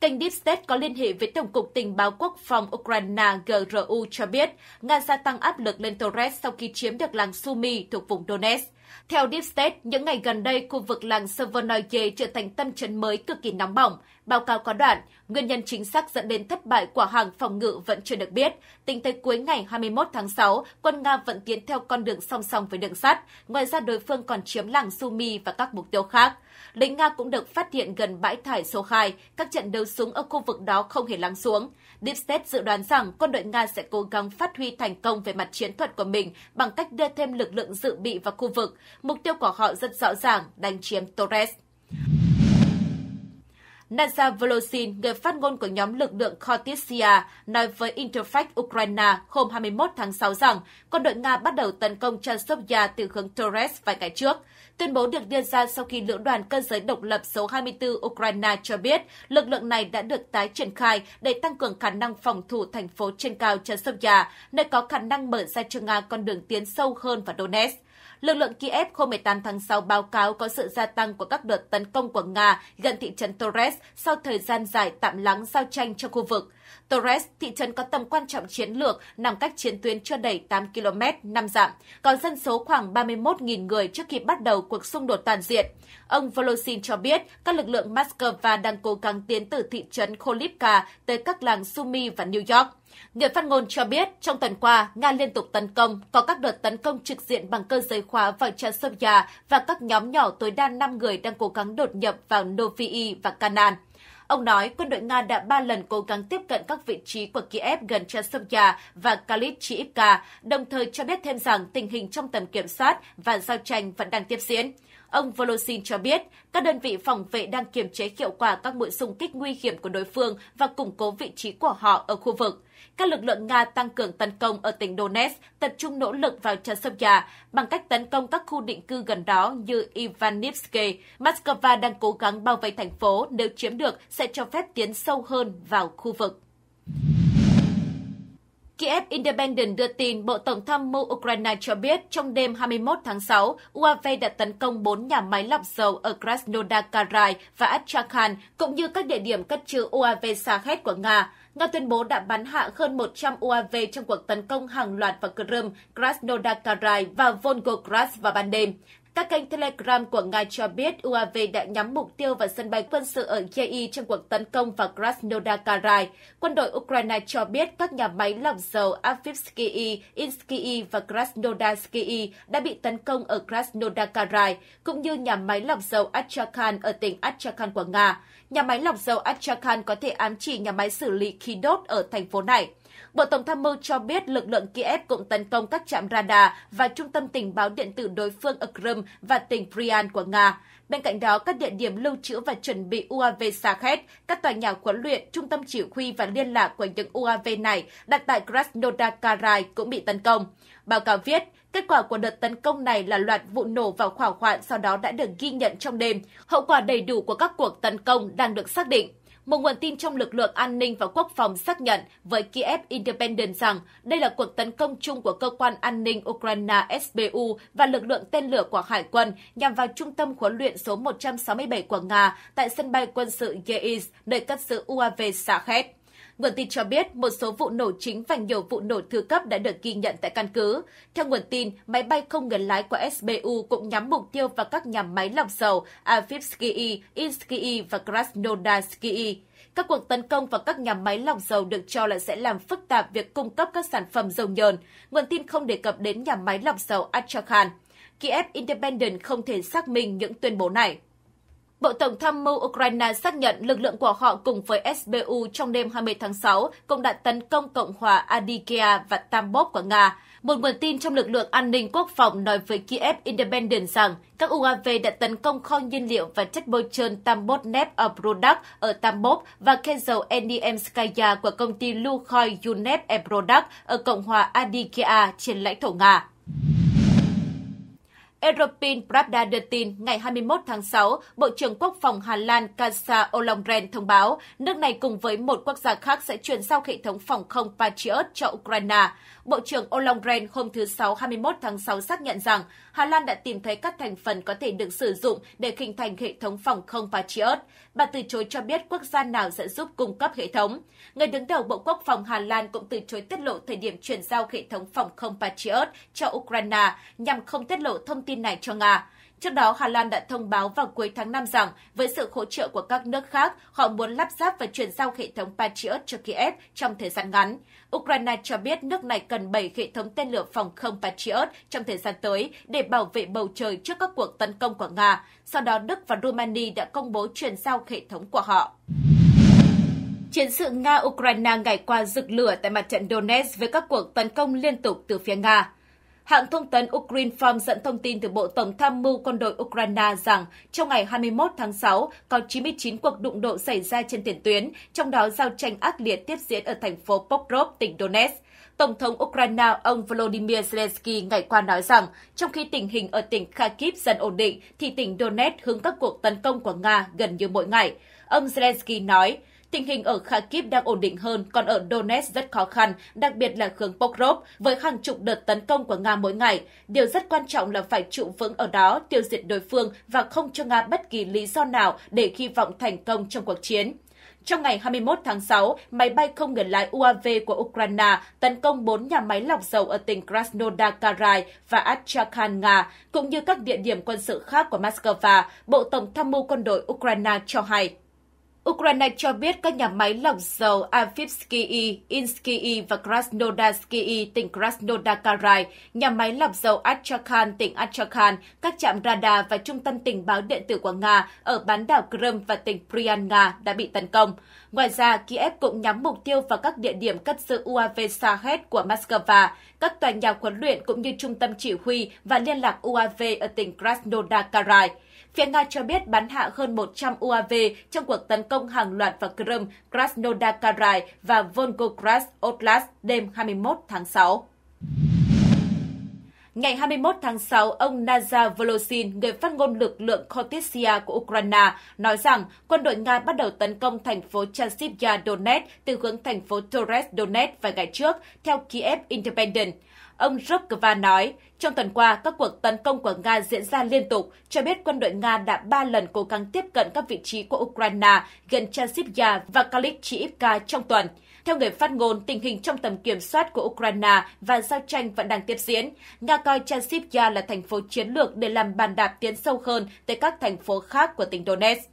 Kênh Deep State có liên hệ với Tổng cục Tình báo Quốc phòng Ukraine GRU cho biết Nga gia tăng áp lực lên Torres sau khi chiếm được làng Sumy thuộc vùng Donetsk. Theo Deep State, những ngày gần đây, khu vực làng Severnoye trở thành tâm trấn mới cực kỳ nóng bỏng Báo cáo có đoạn, nguyên nhân chính xác dẫn đến thất bại của hàng phòng ngự vẫn chưa được biết. Tính tới cuối ngày 21 tháng 6, quân Nga vẫn tiến theo con đường song song với đường sắt. Ngoài ra đối phương còn chiếm làng Sumi và các mục tiêu khác. Lính Nga cũng được phát hiện gần bãi thải số 2, các trận đấu súng ở khu vực đó không hề lắng xuống. Deep State dự đoán rằng quân đội Nga sẽ cố gắng phát huy thành công về mặt chiến thuật của mình bằng cách đưa thêm lực lượng dự bị vào khu vực. Mục tiêu của họ rất rõ ràng, đánh chiếm Torres. Naza Volosin, người phát ngôn của nhóm lực lượng Khortitsia, nói với Interfax Ukraine hôm 21 tháng 6 rằng quân đội Nga bắt đầu tấn công Chasovya từ hướng Torres vài ngày trước. Tuyên bố được đưa ra sau khi lữ đoàn cơ giới độc lập số 24 Ukraine cho biết lực lượng này đã được tái triển khai để tăng cường khả năng phòng thủ thành phố trên cao Chasovya, nơi có khả năng mở ra cho Nga con đường tiến sâu hơn vào Donetsk. Lực lượng Kiev hôm 18 tháng 6 báo cáo có sự gia tăng của các đợt tấn công của Nga gần thị trấn Torres sau thời gian dài tạm lắng giao tranh trong khu vực. Torres, thị trấn có tầm quan trọng chiến lược, nằm cách chiến tuyến chưa đầy 8 km, 5 dặm, có dân số khoảng 31.000 người trước khi bắt đầu cuộc xung đột toàn diện. Ông Volosin cho biết các lực lượng Moscow đang cố gắng tiến từ thị trấn Kolivka tới các làng Sumy và New York. Người phát ngôn cho biết, trong tuần qua, Nga liên tục tấn công, có các đợt tấn công trực diện bằng cơ giới khóa vào Chasovia và các nhóm nhỏ tối đa 5 người đang cố gắng đột nhập vào Novi và Kanan. Ông nói quân đội Nga đã ba lần cố gắng tiếp cận các vị trí của Kiev gần Chasovia và Kalitchivka, đồng thời cho biết thêm rằng tình hình trong tầm kiểm soát và giao tranh vẫn đang tiếp diễn. Ông Volosin cho biết, các đơn vị phòng vệ đang kiềm chế hiệu quả các mũi xung kích nguy hiểm của đối phương và củng cố vị trí của họ ở khu vực. Các lực lượng Nga tăng cường tấn công ở tỉnh Donetsk, tập trung nỗ lực vào chân già bằng cách tấn công các khu định cư gần đó như Ivanivsky. Moscow đang cố gắng bao vây thành phố, nếu chiếm được sẽ cho phép tiến sâu hơn vào khu vực. Kiev Independent đưa tin Bộ Tổng tham mưu Ukraine cho biết trong đêm 21 tháng 6, UAV đã tấn công 4 nhà máy lọc dầu ở Krasnodar Karai và Astrakhan, cũng như các địa điểm cất trữ UAV xa Sahet của Nga. Nga tuyên bố đã bắn hạ hơn 100 UAV trong cuộc tấn công hàng loạt vào Crimea, Krasnodar Karai và Volgograd vào ban đêm. Các kênh Telegram của Nga cho biết UAV đã nhắm mục tiêu vào sân bay quân sự ở Yei trong cuộc tấn công vào Krasnodar Krai. Quân đội Ukraine cho biết các nhà máy lọc dầu Avivsky, Inskyi và Krasnodarsky đã bị tấn công ở Krasnodar Krai, cũng như nhà máy lọc dầu Astrakhan ở tỉnh Astrakhan của Nga. Nhà máy lọc dầu Astrakhan có thể ám chỉ nhà máy xử lý khí đốt ở thành phố này. Bộ Tổng tham mưu cho biết lực lượng Kiev cũng tấn công các trạm radar và trung tâm tình báo điện tử đối phương ở Crimea và tỉnh Priyan của Nga. Bên cạnh đó, các địa điểm lưu trữ và chuẩn bị UAV Sakhet, các tòa nhà huấn luyện, trung tâm chỉ huy và liên lạc của những UAV này đặt tại Krasnodar Karai cũng bị tấn công. Báo cáo viết, Kết quả của đợt tấn công này là loạt vụ nổ vào hỏa hoạn sau đó đã được ghi nhận trong đêm. Hậu quả đầy đủ của các cuộc tấn công đang được xác định. Một nguồn tin trong lực lượng an ninh và quốc phòng xác nhận với Kiev Independent rằng đây là cuộc tấn công chung của cơ quan an ninh Ukraine SBU và lực lượng tên lửa của Hải quân nhằm vào trung tâm huấn luyện số 167 của Nga tại sân bay quân sự Yeiz, nơi cất giữ UAV Sakhet. Nguồn tin cho biết một số vụ nổ chính và nhiều vụ nổ thứ cấp đã được ghi nhận tại căn cứ. Theo nguồn tin, máy bay không người lái của SBU cũng nhắm mục tiêu vào các nhà máy lọc dầu Avivsky, Inskii và Krasnodarskii. Các cuộc tấn công vào các nhà máy lọc dầu được cho là sẽ làm phức tạp việc cung cấp các sản phẩm dầu nhờn. Nguồn tin không đề cập đến nhà máy lọc dầu Astrakhan. Kiev Independent không thể xác minh những tuyên bố này. Bộ Tổng tham mưu Ukraine xác nhận lực lượng của họ cùng với SBU trong đêm 20 tháng 6 cũng đã tấn công Cộng hòa Adikia và Tambov của Nga. Một nguồn tin trong lực lượng an ninh quốc phòng nói với Kiev Independent rằng các UAV đã tấn công kho nhiên liệu và chất bôi trơn Tambotnev ở Product ở Tambov và khe dầu Endiemskaya của công ty Lukoil Yunev Product ở Cộng hòa Adikia trên lãnh thổ Nga. Europin Pravda đưa tin ngày 21 tháng 6, Bộ trưởng Quốc phòng Hà Lan Kasa Olongren thông báo nước này cùng với một quốc gia khác sẽ chuyển giao hệ thống phòng không Patriot cho Ukraine. Bộ trưởng Olongren hôm thứ Sáu 21 tháng 6 xác nhận rằng Hà Lan đã tìm thấy các thành phần có thể được sử dụng để hình thành hệ thống phòng không Patriot. Bà từ chối cho biết quốc gia nào sẽ giúp cung cấp hệ thống. Người đứng đầu Bộ Quốc phòng Hà Lan cũng từ chối tiết lộ thời điểm chuyển giao hệ thống phòng không Patriot cho Ukraine nhằm không tiết lộ thông tin này cho Nga. Trước đó, Hà Lan đã thông báo vào cuối tháng 5 rằng với sự hỗ trợ của các nước khác, họ muốn lắp ráp và chuyển giao hệ thống Patriot cho Kiev trong thời gian ngắn. Ukraine cho biết nước này cần 7 hệ thống tên lửa phòng không Patriot trong thời gian tới để bảo vệ bầu trời trước các cuộc tấn công của Nga. Sau đó, Đức và Romania đã công bố chuyển giao hệ thống của họ. Chiến sự Nga-Ukraine ngày qua rực lửa tại mặt trận Donetsk với các cuộc tấn công liên tục từ phía Nga. Hãng thông tấn Ukraine Farm dẫn thông tin từ Bộ Tổng tham mưu quân đội Ukraine rằng trong ngày 21 tháng 6 có 99 cuộc đụng độ xảy ra trên tiền tuyến, trong đó giao tranh ác liệt tiếp diễn ở thành phố Pokrov, tỉnh Donetsk. Tổng thống Ukraine ông Volodymyr Zelensky ngày qua nói rằng, trong khi tình hình ở tỉnh Kharkiv dần ổn định, thì tỉnh Donetsk hướng các cuộc tấn công của Nga gần như mỗi ngày. Ông Zelensky nói, Tình hình ở Kharkiv đang ổn định hơn, còn ở Donetsk rất khó khăn, đặc biệt là hướng Pokrov, với hàng chục đợt tấn công của Nga mỗi ngày. Điều rất quan trọng là phải trụ vững ở đó, tiêu diệt đối phương và không cho Nga bất kỳ lý do nào để hy vọng thành công trong cuộc chiến. Trong ngày 21 tháng 6, máy bay không người lái UAV của Ukraine tấn công 4 nhà máy lọc dầu ở tỉnh Krasnodar Karai và Astrakhan, Nga, cũng như các địa điểm quân sự khác của Moscow, Bộ Tổng tham mưu quân đội Ukraine cho hay. Ukraine cho biết các nhà máy lọc dầu Avivsky, Insky và Krasnodarsky tỉnh Krasnodar-Krai, nhà máy lọc dầu Astrakhan tỉnh Astrakhan, các trạm radar và trung tâm tình báo điện tử của Nga ở bán đảo Crimea và tỉnh Bryansk đã bị tấn công. Ngoài ra, Kiev cũng nhắm mục tiêu vào các địa điểm cất giữ UAV Shahed của Moscow, các tòa nhà huấn luyện cũng như trung tâm chỉ huy và liên lạc UAV ở tỉnh Krasnodar-Krai. Phía Nga cho biết bắn hạ hơn 100 UAV trong cuộc tấn công hàng loạt vào Crimea, Krasnodar Krai và Volgograd Oblast đêm 21 tháng 6. Ngày 21 tháng 6, ông Naza Voloshin, người phát ngôn lực lượng Kortisia của Ukraine, nói rằng quân đội Nga bắt đầu tấn công thành phố Chasiv Donetsk từ hướng thành phố Torres Donetsk vài ngày trước, theo Kiev Independent. Ông Rukva nói, trong tuần qua, các cuộc tấn công của Nga diễn ra liên tục, cho biết quân đội Nga đã ba lần cố gắng tiếp cận các vị trí của Ukraine gần Chasivya và Kalichiivka trong tuần. Theo người phát ngôn, tình hình trong tầm kiểm soát của Ukraine và giao tranh vẫn đang tiếp diễn. Nga coi Chasivya là thành phố chiến lược để làm bàn đạp tiến sâu hơn tới các thành phố khác của tỉnh Donetsk.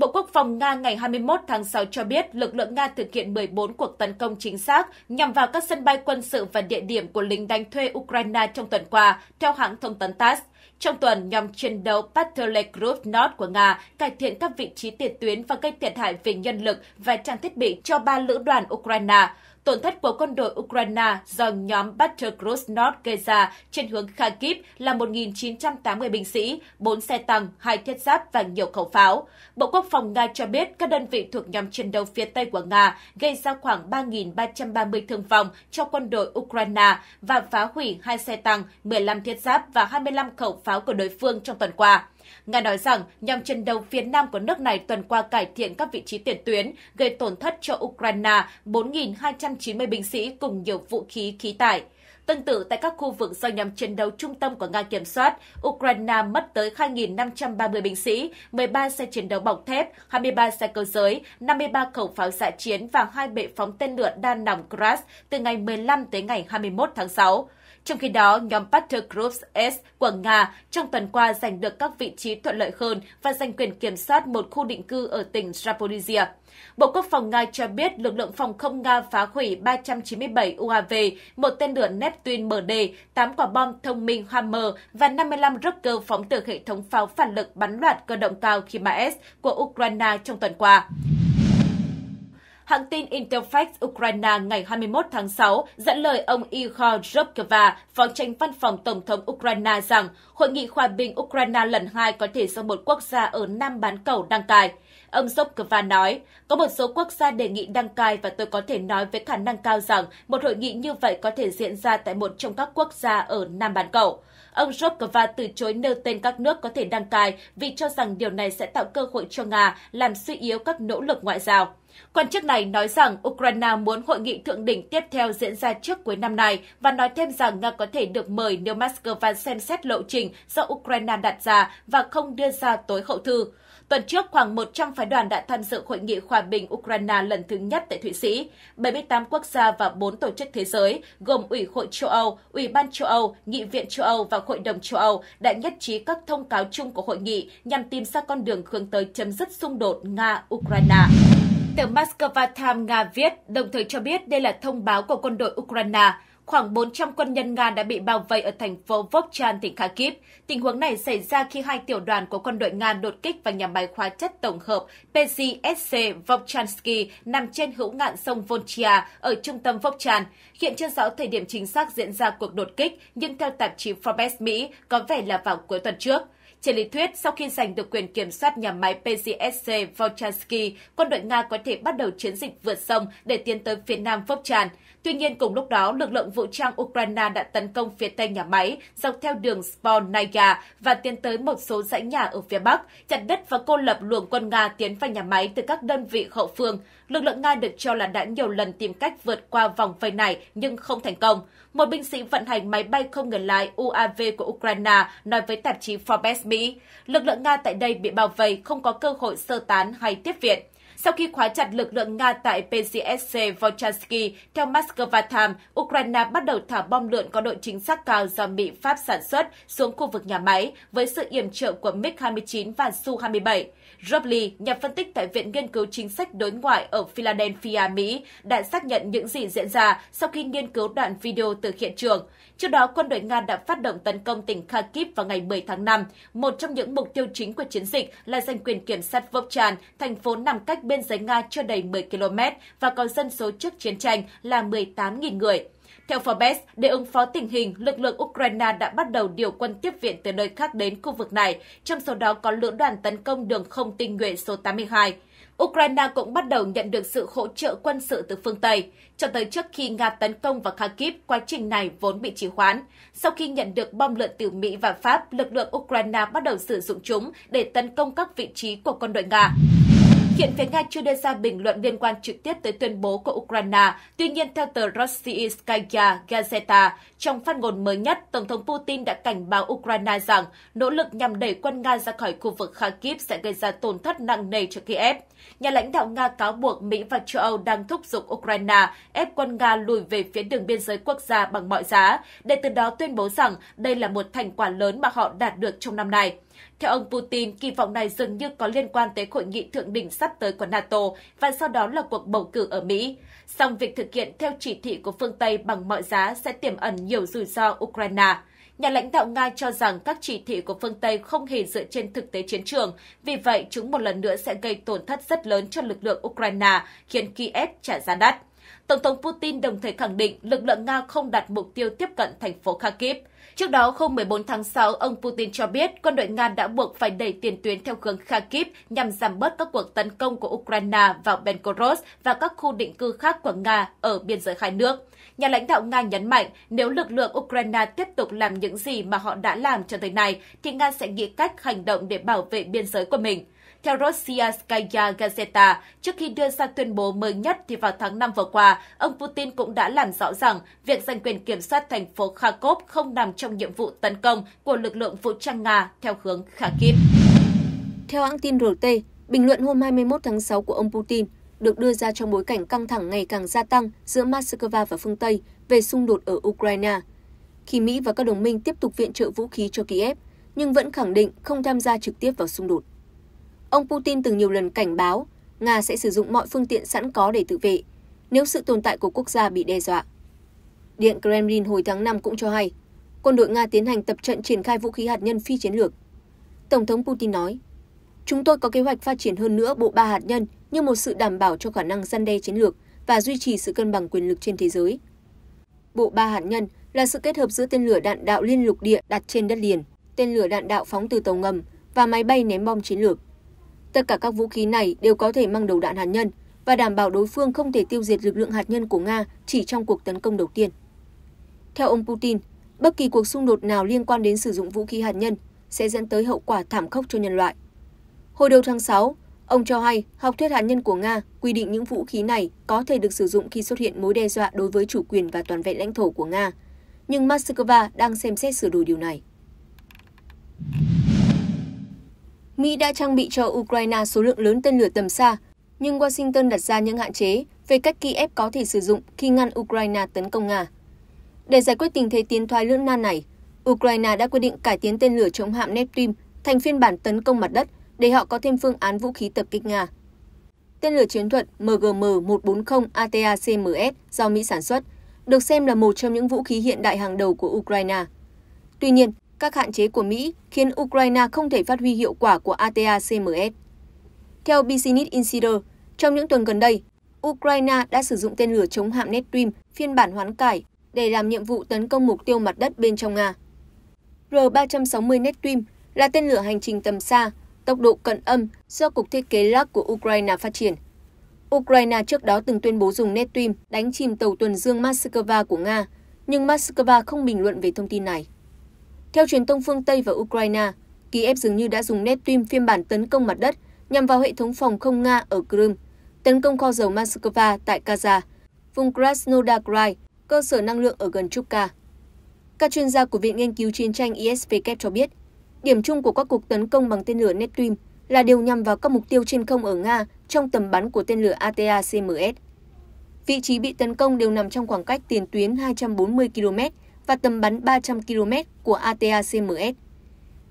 Bộ Quốc phòng Nga ngày 21 tháng 6 cho biết lực lượng Nga thực hiện 14 cuộc tấn công chính xác nhằm vào các sân bay quân sự và địa điểm của lính đánh thuê Ukraine trong tuần qua, theo hãng thông tấn TASS. Trong tuần, nhóm chiến đấu Patrolek Group north của Nga cải thiện các vị trí tiền tuyến và gây thiệt hại về nhân lực và trang thiết bị cho ba lữ đoàn Ukraine. Tổn thất của quân đội Ukraine do nhóm Battlegroup Nord gây ra trên hướng Kharkiv là 1.980 binh sĩ, 4 xe tăng, 2 thiết giáp và nhiều khẩu pháo. Bộ Quốc phòng Nga cho biết các đơn vị thuộc nhóm chiến đấu phía Tây của Nga gây ra khoảng 3.330 thương vong cho quân đội Ukraine và phá hủy 2 xe tăng, 15 thiết giáp và 25 khẩu pháo của đối phương trong tuần qua. Nga nói rằng nhằm trận đấu phía Nam của nước này tuần qua cải thiện các vị trí tiền tuyến, gây tổn thất cho Ukraine 4.290 binh sĩ cùng nhiều vũ khí khí tải. Tương tự tại các khu vực do nhằm chiến đấu trung tâm của Nga kiểm soát, Ukraine mất tới 2.530 binh sĩ, 13 xe chiến đấu bọc thép, 23 xe cơ giới, 53 khẩu pháo xạ chiến và hai bệ phóng tên lửa đa nòng Kras từ ngày 15 tới ngày 21 tháng 6. Trong khi đó, nhóm Partner Groups S của Nga trong tuần qua giành được các vị trí thuận lợi hơn và giành quyền kiểm soát một khu định cư ở tỉnh Zaporizhia. Bộ Quốc phòng Nga cho biết lực lượng phòng không Nga phá hủy 397 UAV, một tên lửa Neptune MD, 8 quả bom thông minh Hammer và 55 Rucker phóng từ hệ thống pháo phản lực bắn loạt cơ động cao Khima của Ukraine trong tuần qua. Hãng tin Interfax Ukraine ngày 21 tháng 6 dẫn lời ông Igor Zhobkova, phó tranh văn phòng Tổng thống Ukraine rằng hội nghị hòa bình Ukraine lần hai có thể do một quốc gia ở Nam bán cầu đăng cài. Ông Zhobkova nói, có một số quốc gia đề nghị đăng cai và tôi có thể nói với khả năng cao rằng một hội nghị như vậy có thể diễn ra tại một trong các quốc gia ở Nam bán cầu. Ông Zhobkova từ chối nêu tên các nước có thể đăng cai vì cho rằng điều này sẽ tạo cơ hội cho Nga làm suy yếu các nỗ lực ngoại giao. Quan chức này nói rằng Ukraine muốn hội nghị thượng đỉnh tiếp theo diễn ra trước cuối năm này và nói thêm rằng Nga có thể được mời nếu Moscow xem xét lộ trình do Ukraine đặt ra và không đưa ra tối hậu thư. Tuần trước, khoảng 100 phái đoàn đã tham dự hội nghị hòa bình Ukraine lần thứ nhất tại Thụy Sĩ. 78 quốc gia và 4 tổ chức thế giới, gồm Ủy hội châu Âu, Ủy ban châu Âu, Nghị viện châu Âu và Hội đồng châu Âu đã nhất trí các thông cáo chung của hội nghị nhằm tìm ra con đường hướng tới chấm dứt xung đột Nga-Ukraine tờ Moscow Times Nga viết, đồng thời cho biết đây là thông báo của quân đội Ukraine. Khoảng 400 quân nhân Nga đã bị bao vây ở thành phố Vovchan, tỉnh Kharkiv. Tình huống này xảy ra khi hai tiểu đoàn của quân đội Nga đột kích vào nhà máy hóa chất tổng hợp PZSC Vovchansky nằm trên hữu ngạn sông Volchia ở trung tâm Vovchan. Hiện chưa rõ thời điểm chính xác diễn ra cuộc đột kích, nhưng theo tạp chí Forbes Mỹ, có vẻ là vào cuối tuần trước. Trên lý thuyết, sau khi giành được quyền kiểm soát nhà máy PCSC Volchansky, quân đội Nga có thể bắt đầu chiến dịch vượt sông để tiến tới phía nam Vovchan. Tuy nhiên, cùng lúc đó, lực lượng vũ trang Ukraine đã tấn công phía tây nhà máy dọc theo đường Spornaya và tiến tới một số dãy nhà ở phía bắc, chặt đất và cô lập luồng quân Nga tiến vào nhà máy từ các đơn vị hậu phương. Lực lượng Nga được cho là đã nhiều lần tìm cách vượt qua vòng vây này nhưng không thành công một binh sĩ vận hành máy bay không người lái UAV của Ukraine nói với tạp chí Forbes Mỹ, lực lượng Nga tại đây bị bao vây, không có cơ hội sơ tán hay tiếp viện. Sau khi khóa chặt lực lượng Nga tại PCSC Volchansky, theo Moscow Times, Ukraine bắt đầu thả bom lượn có độ chính xác cao do Mỹ Pháp sản xuất xuống khu vực nhà máy với sự yểm trợ của MiG-29 và Su-27. Robley, nhà phân tích tại Viện Nghiên cứu Chính sách Đối ngoại ở Philadelphia, Mỹ, đã xác nhận những gì diễn ra sau khi nghiên cứu đoạn video từ hiện trường. Trước đó, quân đội Nga đã phát động tấn công tỉnh Kharkiv vào ngày 10 tháng 5. Một trong những mục tiêu chính của chiến dịch là giành quyền kiểm soát Vovchan, thành phố nằm cách biên giới Nga chưa đầy 10 km và có dân số trước chiến tranh là 18.000 người. Theo Forbes, để ứng phó tình hình, lực lượng Ukraine đã bắt đầu điều quân tiếp viện từ nơi khác đến khu vực này, trong số đó có lưỡng đoàn tấn công đường không tinh nhuệ số 82. Ukraine cũng bắt đầu nhận được sự hỗ trợ quân sự từ phương Tây. Cho tới trước khi Nga tấn công vào Kharkiv, quá trình này vốn bị trì hoãn. Sau khi nhận được bom lượn từ Mỹ và Pháp, lực lượng Ukraine bắt đầu sử dụng chúng để tấn công các vị trí của quân đội Nga. Hiện phía Nga chưa đưa ra bình luận liên quan trực tiếp tới tuyên bố của Ukraine. Tuy nhiên, theo tờ Rossiyskaya Gazeta, trong phát ngôn mới nhất, Tổng thống Putin đã cảnh báo Ukraine rằng nỗ lực nhằm đẩy quân Nga ra khỏi khu vực Kharkiv sẽ gây ra tổn thất nặng nề cho Kiev. Nhà lãnh đạo Nga cáo buộc Mỹ và châu Âu đang thúc giục Ukraine ép quân Nga lùi về phía đường biên giới quốc gia bằng mọi giá, để từ đó tuyên bố rằng đây là một thành quả lớn mà họ đạt được trong năm nay. Theo ông Putin, kỳ vọng này dường như có liên quan tới hội nghị thượng đỉnh sắp tới của NATO và sau đó là cuộc bầu cử ở Mỹ. Song việc thực hiện theo chỉ thị của phương Tây bằng mọi giá sẽ tiềm ẩn nhiều rủi ro Ukraine. Nhà lãnh đạo Nga cho rằng các chỉ thị của phương Tây không hề dựa trên thực tế chiến trường, vì vậy chúng một lần nữa sẽ gây tổn thất rất lớn cho lực lượng Ukraine, khiến Kiev trả giá đắt. Tổng thống Putin đồng thời khẳng định lực lượng Nga không đặt mục tiêu tiếp cận thành phố Kharkiv. Trước đó, hôm 14 tháng 6, ông Putin cho biết quân đội Nga đã buộc phải đẩy tiền tuyến theo hướng Kharkiv nhằm giảm bớt các cuộc tấn công của Ukraine vào Belgorod và các khu định cư khác của Nga ở biên giới hai nước. Nhà lãnh đạo Nga nhấn mạnh, nếu lực lượng Ukraine tiếp tục làm những gì mà họ đã làm cho tới nay, thì Nga sẽ nghĩ cách hành động để bảo vệ biên giới của mình. Theo Rossiyaskaya Gazeta, trước khi đưa ra tuyên bố mới nhất thì vào tháng 5 vừa qua, ông Putin cũng đã làm rõ rằng việc giành quyền kiểm soát thành phố Kharkov không nằm trong nhiệm vụ tấn công của lực lượng vũ trang Nga theo hướng Kharkiv. Theo hãng tin RT, bình luận hôm 21 tháng 6 của ông Putin được đưa ra trong bối cảnh căng thẳng ngày càng gia tăng giữa Moscow và phương Tây về xung đột ở Ukraine. Khi Mỹ và các đồng minh tiếp tục viện trợ vũ khí cho Kiev, nhưng vẫn khẳng định không tham gia trực tiếp vào xung đột. Ông Putin từng nhiều lần cảnh báo Nga sẽ sử dụng mọi phương tiện sẵn có để tự vệ nếu sự tồn tại của quốc gia bị đe dọa. Điện Kremlin hồi tháng 5 cũng cho hay quân đội Nga tiến hành tập trận triển khai vũ khí hạt nhân phi chiến lược. Tổng thống Putin nói, Chúng tôi có kế hoạch phát triển hơn nữa bộ ba hạt nhân như một sự đảm bảo cho khả năng gian đe chiến lược và duy trì sự cân bằng quyền lực trên thế giới. Bộ ba hạt nhân là sự kết hợp giữa tên lửa đạn đạo liên lục địa đặt trên đất liền, tên lửa đạn đạo phóng từ tàu ngầm và máy bay ném bom chiến lược. Tất cả các vũ khí này đều có thể mang đầu đạn hạt nhân và đảm bảo đối phương không thể tiêu diệt lực lượng hạt nhân của Nga chỉ trong cuộc tấn công đầu tiên. Theo ông Putin, bất kỳ cuộc xung đột nào liên quan đến sử dụng vũ khí hạt nhân sẽ dẫn tới hậu quả thảm khốc cho nhân loại. Hồi đầu tháng 6, ông cho hay học thuyết hạt nhân của Nga quy định những vũ khí này có thể được sử dụng khi xuất hiện mối đe dọa đối với chủ quyền và toàn vẹn lãnh thổ của Nga, nhưng Moscow đang xem xét sửa đổi điều này. Mỹ đã trang bị cho Ukraine số lượng lớn tên lửa tầm xa, nhưng Washington đặt ra những hạn chế về cách Kiev có thể sử dụng khi ngăn Ukraine tấn công Nga. Để giải quyết tình thế tiến thoái lưỡng nan này, Ukraine đã quyết định cải tiến tên lửa chống hạm Neptune thành phiên bản tấn công mặt đất để họ có thêm phương án vũ khí tập kích Nga. Tên lửa chiến thuật MGM-140 ATACMS do Mỹ sản xuất được xem là một trong những vũ khí hiện đại hàng đầu của Ukraine. Tuy nhiên, các hạn chế của Mỹ khiến Ukraine không thể phát huy hiệu quả của ATACMS. Theo Business Insider, trong những tuần gần đây, Ukraine đã sử dụng tên lửa chống hạm Neptune phiên bản hoán cải để làm nhiệm vụ tấn công mục tiêu mặt đất bên trong Nga. R-360 Neptune là tên lửa hành trình tầm xa, tốc độ cận âm do Cục Thiết kế LAC của Ukraine phát triển. Ukraine trước đó từng tuyên bố dùng Neptune đánh chìm tàu tuần dương Moskva của Nga, nhưng Moskva không bình luận về thông tin này. Theo truyền thông phương Tây và Ukraine, Kiev dường như đã dùng nét tim phiên bản tấn công mặt đất nhằm vào hệ thống phòng không Nga ở Crimea, tấn công kho dầu Moscow tại Gaza, vùng Krasnodar Krai, cơ sở năng lượng ở gần Chukka. Các chuyên gia của Viện Nghiên cứu Chiến tranh ISVK cho biết, điểm chung của các cuộc tấn công bằng tên lửa Neptune là đều nhằm vào các mục tiêu trên không ở Nga trong tầm bắn của tên lửa Atacms. Vị trí bị tấn công đều nằm trong khoảng cách tiền tuyến 240 km và tầm bắn 300 km của ATACMS.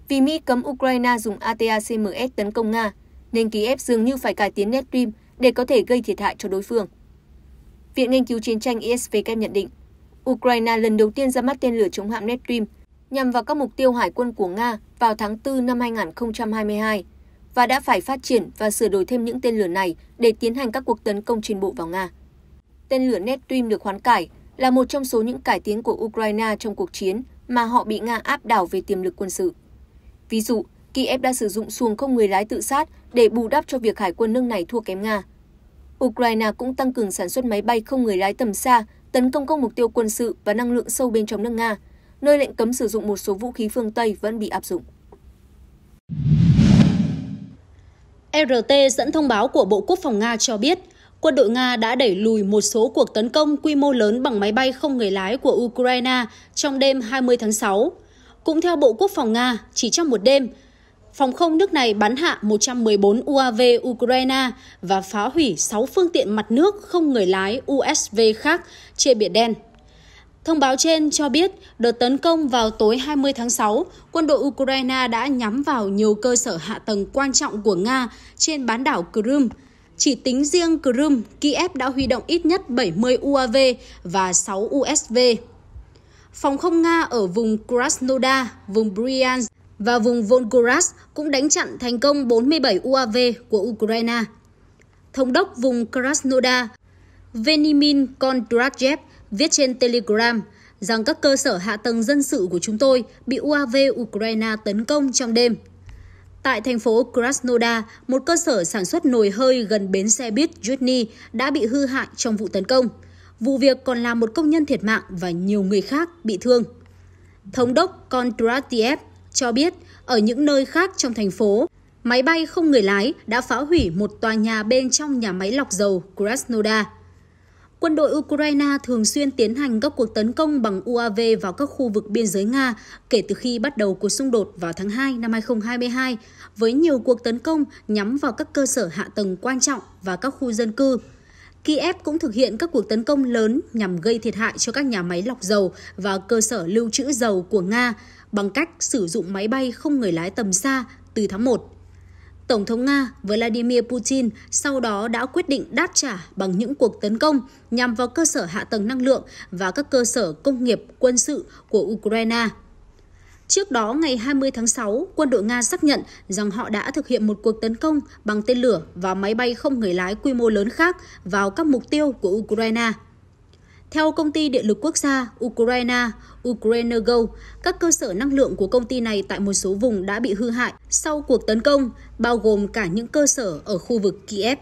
Vì Mỹ cấm Ukraine dùng ATACMS tấn công Nga, nên Kiev dường như phải cải tiến Nord để có thể gây thiệt hại cho đối phương. Viện Nghiên cứu Chiến tranh ISVK nhận định, Ukraine lần đầu tiên ra mắt tên lửa chống hạm Nord nhằm vào các mục tiêu hải quân của Nga vào tháng 4 năm 2022 và đã phải phát triển và sửa đổi thêm những tên lửa này để tiến hành các cuộc tấn công trên bộ vào Nga. Tên lửa Neptune được hoán cải là một trong số những cải tiến của Ukraine trong cuộc chiến mà họ bị Nga áp đảo về tiềm lực quân sự. Ví dụ, Kiev đã sử dụng xuồng không người lái tự sát để bù đắp cho việc hải quân nước này thua kém Nga. Ukraine cũng tăng cường sản xuất máy bay không người lái tầm xa tấn công các mục tiêu quân sự và năng lượng sâu bên trong nước Nga, nơi lệnh cấm sử dụng một số vũ khí phương Tây vẫn bị áp dụng. E RT dẫn thông báo của Bộ Quốc phòng Nga cho biết, quân đội Nga đã đẩy lùi một số cuộc tấn công quy mô lớn bằng máy bay không người lái của Ukraine trong đêm 20 tháng 6. Cũng theo Bộ Quốc phòng Nga, chỉ trong một đêm, phòng không nước này bắn hạ 114 UAV Ukraine và phá hủy 6 phương tiện mặt nước không người lái USV khác trên Biển Đen. Thông báo trên cho biết, đợt tấn công vào tối 20 tháng 6, quân đội Ukraine đã nhắm vào nhiều cơ sở hạ tầng quan trọng của Nga trên bán đảo Crimea chỉ tính riêng Crimea, Kiev đã huy động ít nhất 70 UAV và 6 USV. Phòng không Nga ở vùng Krasnodar, vùng Bryansk và vùng Volgograd cũng đánh chặn thành công 47 UAV của Ukraine. Thống đốc vùng Krasnodar Venimin Kondratyev viết trên Telegram rằng các cơ sở hạ tầng dân sự của chúng tôi bị UAV Ukraine tấn công trong đêm. Tại thành phố Krasnodar, một cơ sở sản xuất nồi hơi gần bến xe buýt Jutny đã bị hư hại trong vụ tấn công. Vụ việc còn làm một công nhân thiệt mạng và nhiều người khác bị thương. Thống đốc Kontratiev cho biết ở những nơi khác trong thành phố, máy bay không người lái đã phá hủy một tòa nhà bên trong nhà máy lọc dầu Krasnodar Quân đội Ukraine thường xuyên tiến hành các cuộc tấn công bằng UAV vào các khu vực biên giới Nga kể từ khi bắt đầu cuộc xung đột vào tháng 2 năm 2022, với nhiều cuộc tấn công nhắm vào các cơ sở hạ tầng quan trọng và các khu dân cư. Kiev cũng thực hiện các cuộc tấn công lớn nhằm gây thiệt hại cho các nhà máy lọc dầu và cơ sở lưu trữ dầu của Nga bằng cách sử dụng máy bay không người lái tầm xa từ tháng 1 Tổng thống Nga Vladimir Putin sau đó đã quyết định đáp trả bằng những cuộc tấn công nhằm vào cơ sở hạ tầng năng lượng và các cơ sở công nghiệp quân sự của Ukraine. Trước đó, ngày 20 tháng 6, quân đội Nga xác nhận rằng họ đã thực hiện một cuộc tấn công bằng tên lửa và máy bay không người lái quy mô lớn khác vào các mục tiêu của Ukraine. Theo công ty điện lực quốc gia Ukraine, Ukrainergo, các cơ sở năng lượng của công ty này tại một số vùng đã bị hư hại sau cuộc tấn công, bao gồm cả những cơ sở ở khu vực Kiev.